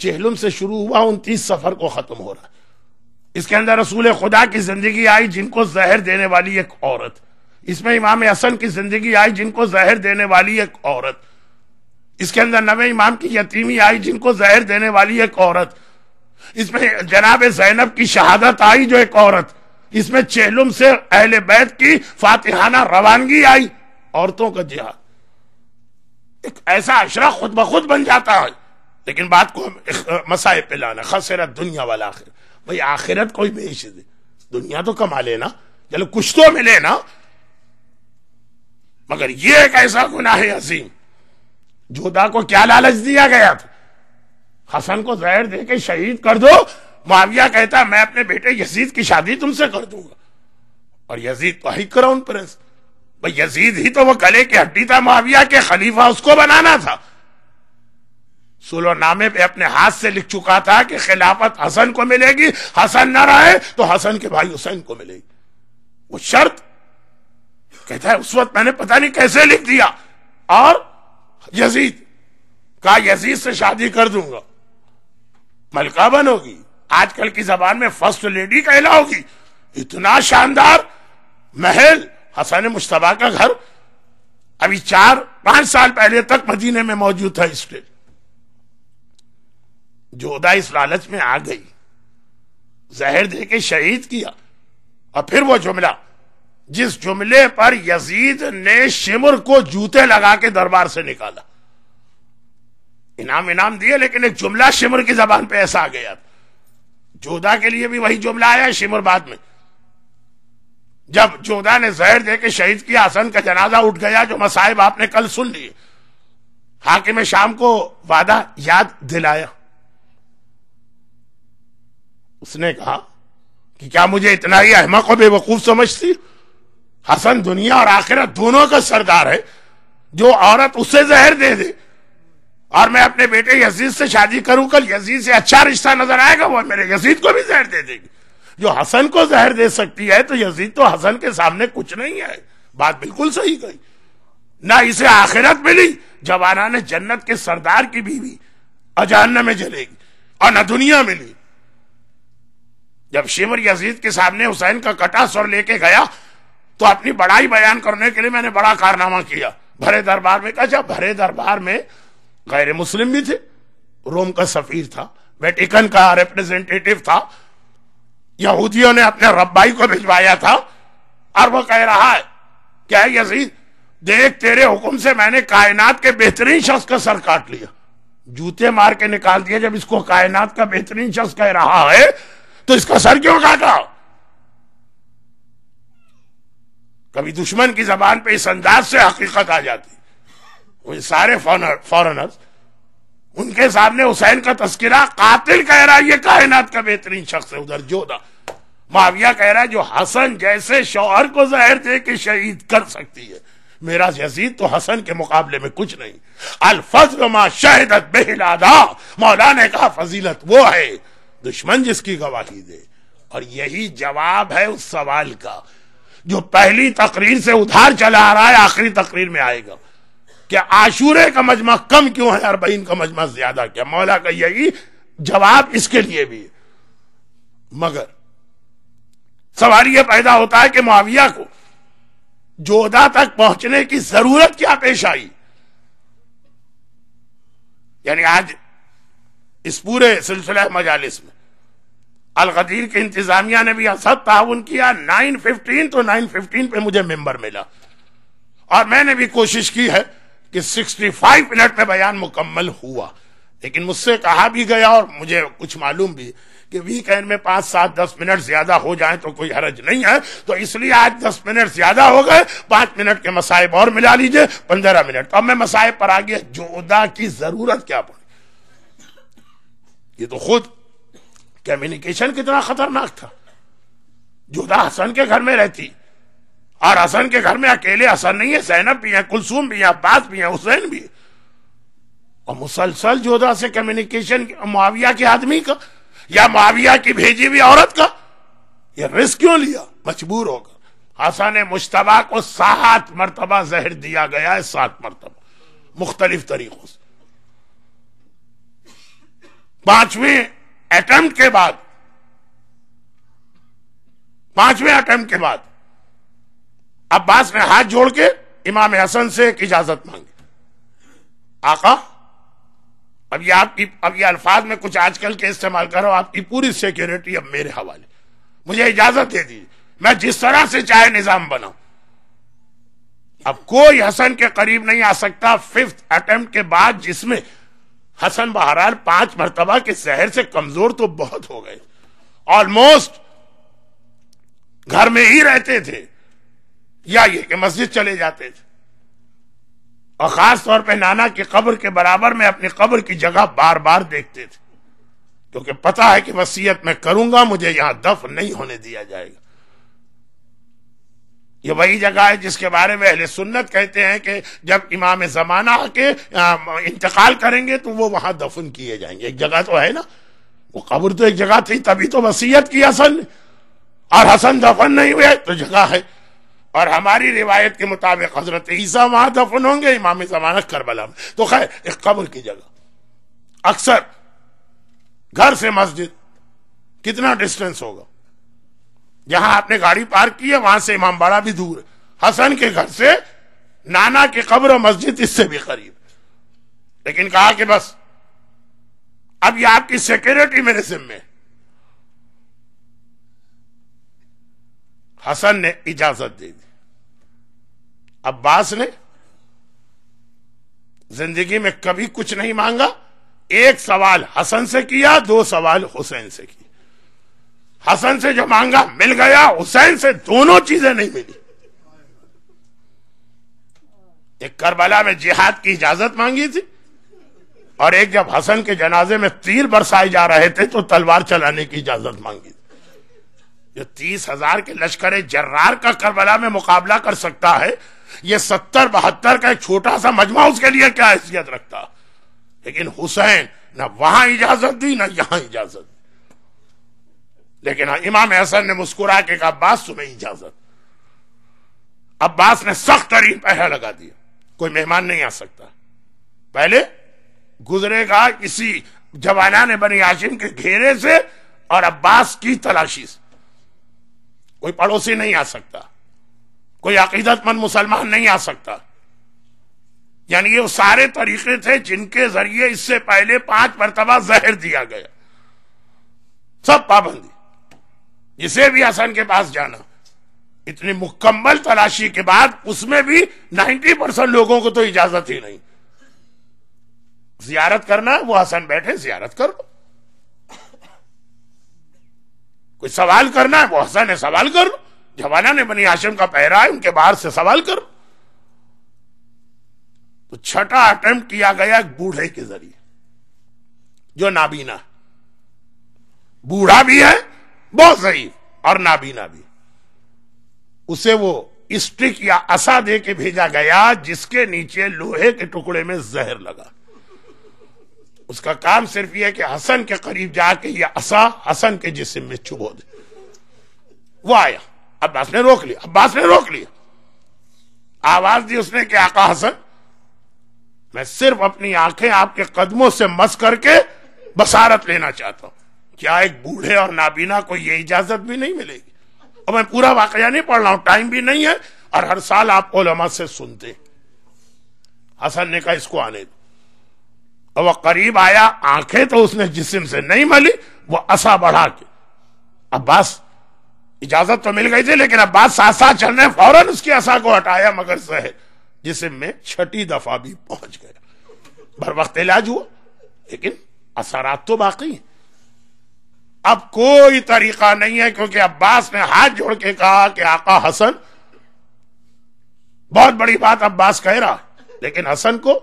चेहलुम से शुरू हुआ उनतीस सफर को खत्म हो रहा इसके अंदर रसूल खुदा की जिंदगी आई जिनको जहर देने वाली एक औरत इसमें इमाम असन की जिंदगी आई जिनको जहर देने वाली एक औरत इसके अंदर नवे इमाम की यतीमी आई जिनको जहर देने वाली एक औरत इसमें जनाब जैनब की शहादत आई जो एक औरत इसमें चेहलुम से अहले बैत की फातिहाना रवानगी आई औरतों का जिहाद एक ऐसा अशरा खुद ब खुद बन जाता है लेकिन बात को मसाए पे लाना खसरत दुनिया वाला आखिर भाई आखिरत कोई बेच दे दुनिया तो कमा लेना चलो कुछ तो मिले ना मगर ये एक ऐसा गुना है असीम जोधा को क्या लालच दिया गया था हसन को जहर दे के शहीद कर दो माविया कहता मैं अपने बेटे यजीद की शादी तुमसे कर दूंगा और यजीद तो ही क्राउन प्रिंस भाई यजीद ही तो वो कले की हड्डी था मुआविया के खलीफा उसको बनाना था नामे पे अपने हाथ से लिख चुका था कि खिलाफत हसन को मिलेगी हसन ना रहे तो हसन के भाई हुसैन को मिलेगी वो शर्त कहता है उस वक्त मैंने पता नहीं कैसे लिख दिया और यजीद का यजीद से शादी कर दूंगा मलका बनोगी आजकल की जबान में फर्स्ट लेडी कहलाओगी इतना शानदार महल हसन मुश्तबा का घर अभी चार पांच साल पहले तक मदीने में मौजूद था स्टेज जोधा इस लालच में आ गई जहर दे के शहीद किया और फिर वो जुमला जिस जुमले पर यजीद ने शिमर को जूते लगा के दरबार से निकाला इनाम इनाम दिए लेकिन एक जुमला शिमर की जबान पे ऐसा आ गया था जोधा के लिए भी वही जुमला आया शिमुरबाद में जब जोधा ने जहर दे के शहीद की आसन का जनाजा उठ गया जो मसाहिब आपने कल सुन लिए हाकिम शाम को वादा याद दिलाया उसने कहा कि क्या मुझे इतना ही अहमक और बेवकूफ समझती हसन दुनिया और आखिरत दोनों का सरदार है जो औरत उसे जहर दे दे और मैं अपने बेटे यजीद से शादी करूं कल यजीद से अच्छा रिश्ता नजर आएगा वो मेरे यजीद को भी जहर दे देगी जो हसन को जहर दे सकती है तो यजीद तो हसन के सामने कुछ नहीं है बात बिल्कुल सही कही ना इसे आखिरत मिली जवाना ने जन्नत के सरदार की बीवी अजान में जलेगी और न दुनिया मिली जब शिवर यजीद के सामने हुसैन का कटा स्वर लेके गया तो अपनी बड़ाई बयान करने के लिए मैंने बड़ा कारनामा किया भरे दरबार में कहा अच्छा, भरे दरबार में गैर मुस्लिम भी थे रोम का सफीर था वेटिकन का रिप्रेजेंटेटिव था यहूदियों ने अपने रब्बाई को भिजवाया था और वो कह रहा है क्या यजीद देख तेरे हुक्म से मैंने कायनात के बेहतरीन शख्स का सर काट लिया जूते मार के निकाल दिया जब इसको कायनात का बेहतरीन शख्स कह रहा है तो इसका सर क्यों काटा कभी दुश्मन की जबान पे इस अंदाज से हकीकत आ जाती सारे फॉरनर्स उनके सामने हुसैन का तस्करा कातिल कह रहा है ये कायनात का बेहतरीन शख्स है उधर जोधा माविया कह रहा है जो हसन जैसे शौहर को जहर दे के शहीद कर सकती है मेरा यजीद तो हसन के मुकाबले में कुछ नहीं अलफजल मा शहदत बेहिलादा ने कहा फजीलत वो है दुश्मन जिसकी गवाही दे और यही जवाब है उस सवाल का जो पहली तकरीर से उधार चला आ रहा है आखिरी तकरीर में आएगा कि आशूरे का मजमा कम क्यों है अरबईन का मजमा ज्यादा क्या मौला का यही जवाब इसके लिए भी मगर सवाल यह पैदा होता है कि मुआविया को जोधा तक पहुंचने की जरूरत क्या पेश आई यानी आज इस पूरे सिलसिला मजालिस में अलगदीर के इंतजामिया ने भी असद ताउन किया नाइन फिफ्टीन तो नाइन फिफ्टीन पे मुझे मेंबर मिला और मैंने भी कोशिश की है कि 65 मिनट में बयान मुकम्मल हुआ लेकिन मुझसे कहा भी गया और मुझे कुछ मालूम भी कि वीकेंड में पांच सात दस मिनट ज्यादा हो जाए तो कोई हरज नहीं है तो इसलिए आज दस मिनट ज्यादा हो गए पांच मिनट के मसाइब और मिला लीजिए पंद्रह मिनट तो अब मैं मसाइब पर आ गया जोदा की जरूरत क्या पड़ी ये तो खुद कम्युनिकेशन कितना खतरनाक था जोदा हसन के घर में रहती और हसन के घर में अकेले हसन नहीं है सैनब भी है कुलसुम भी है अब्बास भी है हुसैन भी है और मुसलसल जोधा से कम्युनिकेशन माविया के आदमी का या माविया की भेजी हुई औरत का ये रिस्क क्यों लिया मजबूर होकर हसन मुश्तबा को सात मरतबा जहर दिया गया है सात मरतबा मुख्तलिफ तरीकों से पांचवें अटेम्प्ट के बाद पांचवें अटेम्प्ट के बाद अब्बास ने हाथ जोड़ के इमाम हसन से एक इजाजत मांगी आका अब ये आपकी अब ये अल्फाज में कुछ आजकल के इस्तेमाल करो आपकी पूरी सिक्योरिटी अब मेरे हवाले मुझे इजाजत दे दीजिए मैं जिस तरह से चाहे निजाम बनाऊ अब कोई हसन के करीब नहीं आ सकता फिफ्थ अटेम्प्ट के बाद जिसमें हसन बहरार पांच मरतबा के शहर से कमजोर तो बहुत हो गए ऑलमोस्ट घर में ही रहते थे या ये कि मस्जिद चले जाते थे और खास तौर पे नाना की कब्र के बराबर में अपनी कब्र की जगह बार बार देखते थे क्योंकि पता है कि वसीयत मैं करूंगा मुझे यहां दफ नहीं होने दिया जाएगा ये वही जगह है जिसके बारे में अहले सुन्नत कहते हैं कि जब इमाम जमाना के इंतकाल करेंगे तो वो वहां दफन किए जाएंगे एक जगह तो है ना वो कब्र तो एक जगह थी तभी तो वसीयत की हसन और हसन दफन नहीं हुए तो जगह है और हमारी रिवायत के मुताबिक हजरत ईसा वहां दफन होंगे इमाम जमानत करबला में तो खैर एक कब्र की जगह अक्सर घर से मस्जिद कितना डिस्टेंस होगा जहां आपने गाड़ी पार्क की है वहां से इमाम बाड़ा भी दूर है हसन के घर से नाना की कब्र और मस्जिद इससे भी करीब लेकिन कहा कि बस अब ये आपकी सिक्योरिटी मेरे जिम्मे है हसन ने इजाजत दे दी अब्बास ने जिंदगी में कभी कुछ नहीं मांगा एक सवाल हसन से किया दो सवाल हुसैन से किया हसन से जो मांगा मिल गया हुसैन से दोनों चीजें नहीं मिली एक करबला में जिहाद की इजाजत मांगी थी और एक जब हसन के जनाजे में तीर बरसाए जा रहे थे तो तलवार चलाने की इजाजत मांगी थी जो तीस हजार के लश्कर जर्रार का करबला में मुकाबला कर सकता है ये सत्तर बहत्तर का एक छोटा सा मजमा उसके लिए क्या हैसियत रखता लेकिन हुसैन न वहां इजाजत दी न यहां इजाजत दी लेकिन हाँ, इमाम हसन ने मुस्कुरा के कहा अब्बास तुम्हें इजाजत अब्बास ने सख्त तरीन पहरा लगा दिया कोई मेहमान नहीं आ सकता पहले गुजरेगा किसी जवाना ने बनी आशिम के घेरे से और अब्बास की तलाशी से कोई पड़ोसी नहीं आ सकता कोई अकीदतमंद मुसलमान नहीं आ सकता यानी ये वो सारे तरीके थे जिनके जरिए इससे पहले पांच मरतबा जहर दिया गया सब पाबंदी इसे भी हसन के पास जाना इतनी मुकम्मल तलाशी के बाद उसमें भी 90 परसेंट लोगों को तो इजाजत ही नहीं जियारत करना वो हसन बैठे जियारत करो कोई सवाल करना है वो हसन है सवाल कर जवाना ने बनी आश्रम का पहरा है उनके बाहर से सवाल कर तो छठा अटेम्प्ट किया गया एक बूढ़े के जरिए जो नाबीना बूढ़ा भी है बहुत सही और नाबीना भी उसे वो स्टिक या असा दे के भेजा गया जिसके नीचे लोहे के टुकड़े में जहर लगा उसका काम सिर्फ यह कि हसन के करीब जाके ये असा हसन के जिसम में चुभो दे वो आया अब्बास ने रोक लिया अब्बास ने रोक लिया आवाज दी उसने कि आका हसन मैं सिर्फ अपनी आंखें आपके कदमों से मस करके बसारत लेना चाहता हूं क्या एक बूढ़े और नाबीना को यह इजाजत भी नहीं मिलेगी और मैं पूरा वाकया नहीं पढ़ रहा हूं टाइम भी नहीं है और हर साल आप ओलमा से सुनते हसन ने कहा इसको आने दो और वह करीब आया आंखें तो उसने जिसम से नहीं मली वो असा बढ़ा के अब्बास इजाजत तो मिल गई थी लेकिन अब्बास साथ साथ चल रहे फौरन उसकी असा को हटाया मगर सह जिसम में छठी दफा भी पहुंच गया भर वक्त इलाज हुआ लेकिन असरात तो बाकी है अब कोई तरीका नहीं है क्योंकि अब्बास ने हाथ जोड़ के कहा कि आका हसन बहुत बड़ी बात अब्बास कह रहा लेकिन हसन को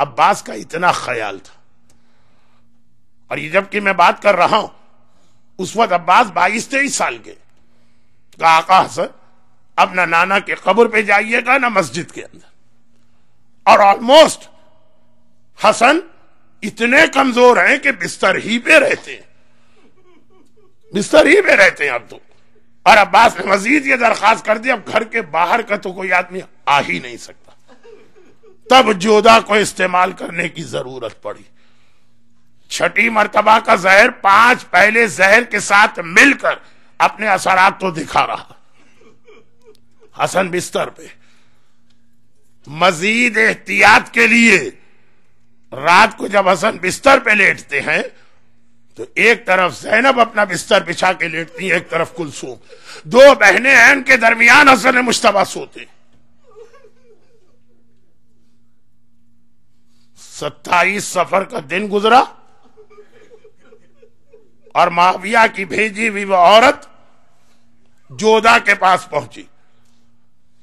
अब्बास का इतना ख्याल था और ये जबकि मैं बात कर रहा हूं उस वक्त अब्बास बाईस तेईस साल के कहा आका हसन अब ना नाना के कब्र पे जाइएगा ना मस्जिद के अंदर और ऑलमोस्ट हसन इतने कमजोर हैं कि बिस्तर ही पे रहते हैं बिस्तर ही पे रहते हैं अब तो और अब्बास ने मजीद ये दरखास्त कर दी अब घर के बाहर का तो कोई आदमी आ ही नहीं सकता तब जोदा को इस्तेमाल करने की जरूरत पड़ी छठी मरतबा का जहर पांच पहले जहर के साथ मिलकर अपने असरात तो दिखा रहा हसन बिस्तर पे मजीद एहतियात के लिए रात को जब हसन बिस्तर पे लेटते हैं तो एक तरफ जैनब अपना बिस्तर बिछा के लेटती है एक तरफ कुलसूम दो बहनें हैं उनके दरमियान हसन मुश्तबा सोते हैं सत्ताईस सफर का दिन गुजरा और माविया की भेजी हुई वह औरत जोदा के पास पहुंची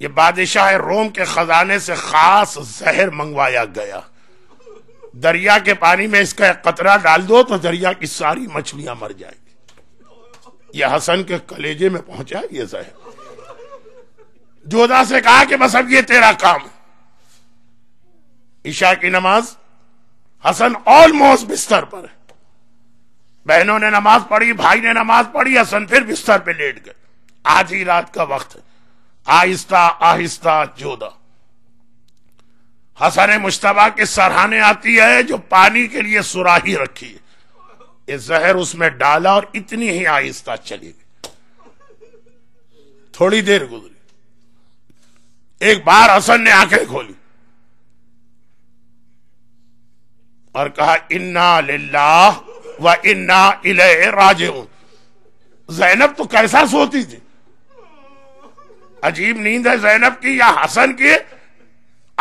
ये बादशाह रोम के खजाने से खास जहर मंगवाया गया दरिया के पानी में इसका एक कतरा डाल दो तो दरिया की सारी मछलियां मर जाएगी यह हसन के कलेजे में पहुंचा ये जहर जोदा से कहा कि बस अब ये तेरा काम ईशा की नमाज हसन ऑलमोस्ट बिस्तर पर बहनों ने नमाज पढ़ी भाई ने नमाज पढ़ी हसन फिर बिस्तर पे लेट गए आज ही रात का वक्त आहिस्ता आहिस्ता जोदा हसन मुश्तबा के सराहाने आती है जो पानी के लिए सुराही रखी है जहर उसमें डाला और इतनी ही आहिस्ता चली गई थोड़ी देर गुजरी एक बार हसन ने आंखें खोली और कहा इन्ना लिल्लाह व इन्ना इले राज जैनब तो कैसा सोती थी अजीब नींद है जैनब की या हसन की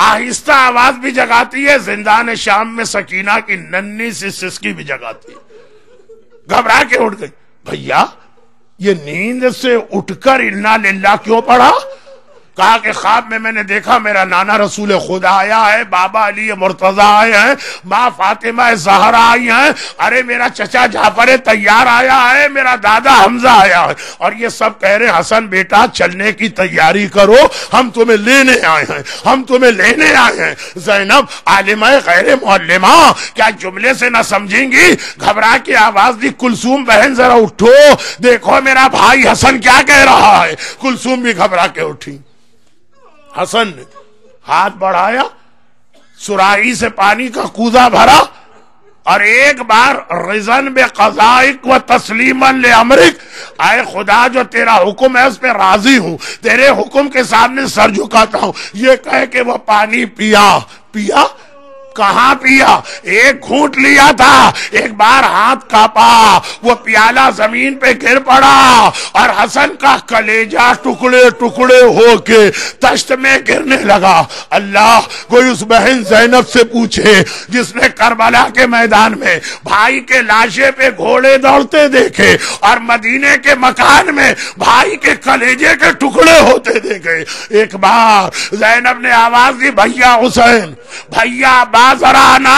आहिस्ता आवाज भी जगाती है जिंदान शाम में सकीना की नन्नी सी सिसकी भी जगाती है घबरा के उठ गई भैया ये नींद से उठकर इन्ना लिल्ला क्यों पढ़ा कहा कि ख्वाब में मैंने देखा मेरा नाना रसूल खुदा आया है बाबा अली मुर्तजा आए हैं माँ फातिमा जहरा आई हैं अरे मेरा चचा जाफर तैयार आया है मेरा दादा हमजा आया है और ये सब कह रहे हसन बेटा चलने की तैयारी करो हम तुम्हें लेने आए हैं हम तुम्हें लेने आए हैं जैनब आलिम गैर मोलिमा क्या जुमले से ना समझेंगी घबरा के आवाज दी कुलसूम बहन जरा उठो देखो मेरा भाई हसन क्या कह रहा है कुलसूम भी घबरा के उठी हसन ने हाथ बढ़ाया सुराही से पानी का कूदा भरा और एक बार रिजन बे कजाइक व तस्लीमन ले अमरिक आए खुदा जो तेरा हुक्म है उस पर राजी हूं तेरे हुक्म के सामने सर झुकाता हूं ये कह के वह पानी पिया पिया कहा पिया एक घूट लिया था एक बार हाथ कापा वो प्याला जमीन पे गिर पड़ा और हसन का कलेजा टुकड़े टुकड़े होके तश्त में गिरने लगा अल्लाह कोई उस बहन जैनब से पूछे जिसने करबला के मैदान में भाई के लाशे पे घोड़े दौड़ते देखे और मदीने के मकान में भाई के कलेजे के टुकड़े होते देखे एक बार जैनब ने आवाज दी भैया हुसैन भैया बाजराना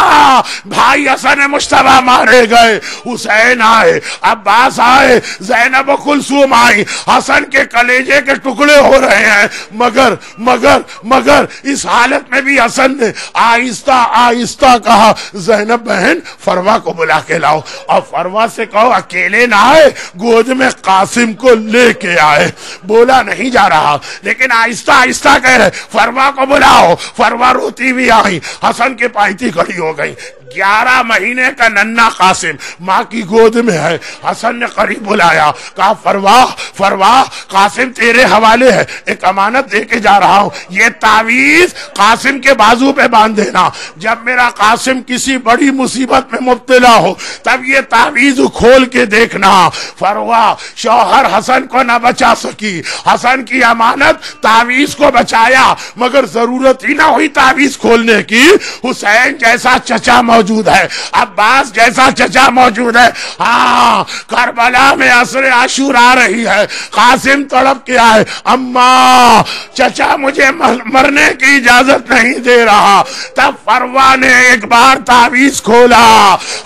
भाई हसन मुश्तबा मारे गए हुसैन आए अब्बास आए जैनब कुलसुम आई हसन के कलेजे के टुकड़े हो रहे हैं मगर मगर मगर इस हालत में भी हसन ने आहिस्ता आहिस्ता कहा जैनब बहन फरवा को बुला के लाओ और फरवा से कहो अकेले ना आए गोद में कासिम को लेके आए बोला नहीं जा रहा लेकिन आहिस्ता आहिस्ता कह रहे फरवा को बुलाओ फरवा रोती भी आई हसन के पायती खड़ी हो गई ग्यारह महीने का नन्ना कासिम माँ की गोद में है हसन ने करीब बुलाया कहा फरवाह फरवाह कासिम तेरे हवाले है एक अमानत दे के जा रहा हूँ ये तावीज कासिम के बाजू पे बांध देना जब मेरा कासिम किसी बड़ी मुसीबत में मुबतला हो तब ये तावीज खोल के देखना फरवा शौहर हसन को ना बचा सकी हसन की अमानत तावीज को बचाया मगर जरूरत ही ना हुई तावीज खोलने की हुसैन जैसा चचा मौजूद मौजूद है अब्बास जैसा चचा मौजूद है हाँ करबला में असर आशूर आ रही है कासिम तड़प किया है अम्मा चचा मुझे मरने की इजाजत नहीं दे रहा तब फरवा ने एक बार तावीज खोला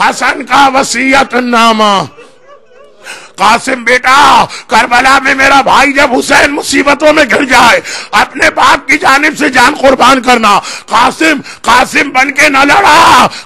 हसन का वसीयत नामा कासिम बेटा करबला में मेरा भाई जब हुसैन मुसीबतों में घिर जाए अपने बाप की जानब से जान कुर्बान करना कासिम कासिम बन के न लड़ा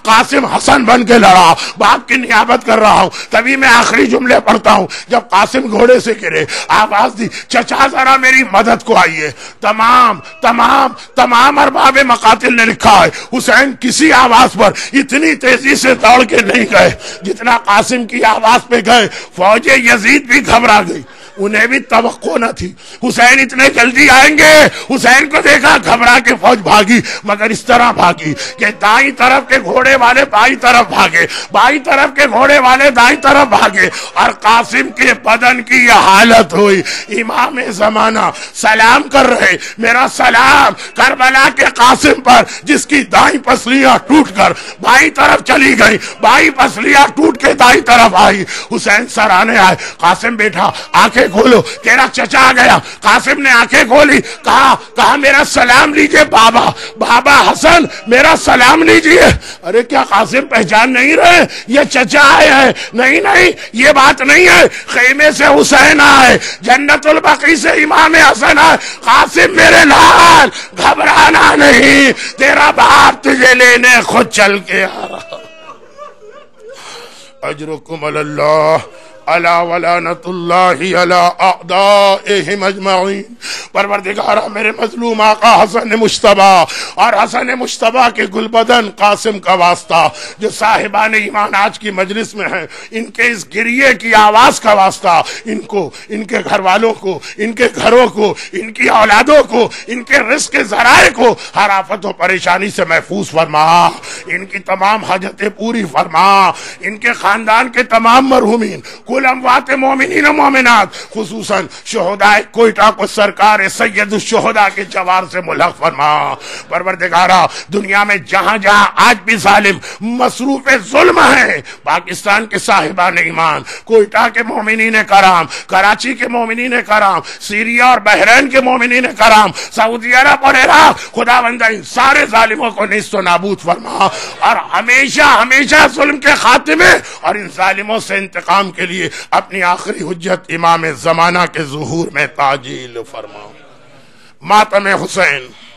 कासिम हसन बन के लड़ा बाप की नियाबत कर रहा हूँ तभी मैं आखिरी जुमले पढ़ता हूँ जब कासिम घोड़े से गिरे आवाज दी चचा जरा मेरी मदद को आइए तमाम तमाम तमाम अरबाब मकातिल ने लिखा है हुसैन किसी आवाज पर इतनी तेजी से दौड़ के नहीं गए जितना कासिम की आवाज पे गए फौजे यजीद भी घबरा गई उन्हें भी तो न थी हुसैन इतने जल्दी आएंगे हुसैन को देखा घबरा के फौज भागी मगर इस तरह भागी कि दाई तरफ के घोड़े वाले बाई तरफ भागे बाई तरफ के घोड़े वाले दाई तरफ भागे और कासिम के बदन की यह हालत हुई इमाम जमाना सलाम कर रहे मेरा सलाम करबला के कासिम पर जिसकी दाई पसलियां टूट कर बाई तरफ चली गई बाई पसलियां टूट के दाई तरफ आई हुसैन आने आए कासिम बेटा आके आंखें खोलो तेरा चचा आ गया कासिम ने आंखें खोली कहा कहा मेरा सलाम लीजिए बाबा बाबा हसन मेरा सलाम लीजिए अरे क्या कासिम पहचान नहीं रहे ये चचा आए हैं नहीं नहीं ये बात नहीं है खेमे से हुसैन आए जन्नतुल बकरी से इमाम हसन आए कासिम मेरे लाल घबराना नहीं तेरा बाप तुझे लेने खुद चल के आ रहा अजरुकुम अल्लाह मुशतबा और हसन मुशतबा के आवाज का वास्ता इनको इनके घर वालों को इनके घरों को इनकी औलादों को इनके रिस्क को हर आफत परेशानी से महफूज फरमा इनकी तमाम हाजतें पूरी फरमा इनके खानदान के तमाम मरहूमिन कुल अमवात मोमिन मोमिनात खसूस शहदाय कोयटा को सरकार सैयद शहदा के जवार से मुलक फरमा परवरदिगारा दुनिया में जहां जहां आज भी जालिम मसरूफ जुल्म है पाकिस्तान के साहिबा ने ईमान कोयटा के मोमिनी ने कराम कराची के मोमिनी ने कराम सीरिया और बहरीन के मोमिनी ने कराम सऊदी अरब और इराक खुदा बंदा इन सारे जालिमों को निस्तो नाबूद फरमा और हमेशा हमेशा जुल्म के खात्मे और इन जालिमों से इंतकाम के लिए लिए अपनी आखिरी हजत इमाम जमाना के जहूर में ताजील फरमाओ मातम हुसैन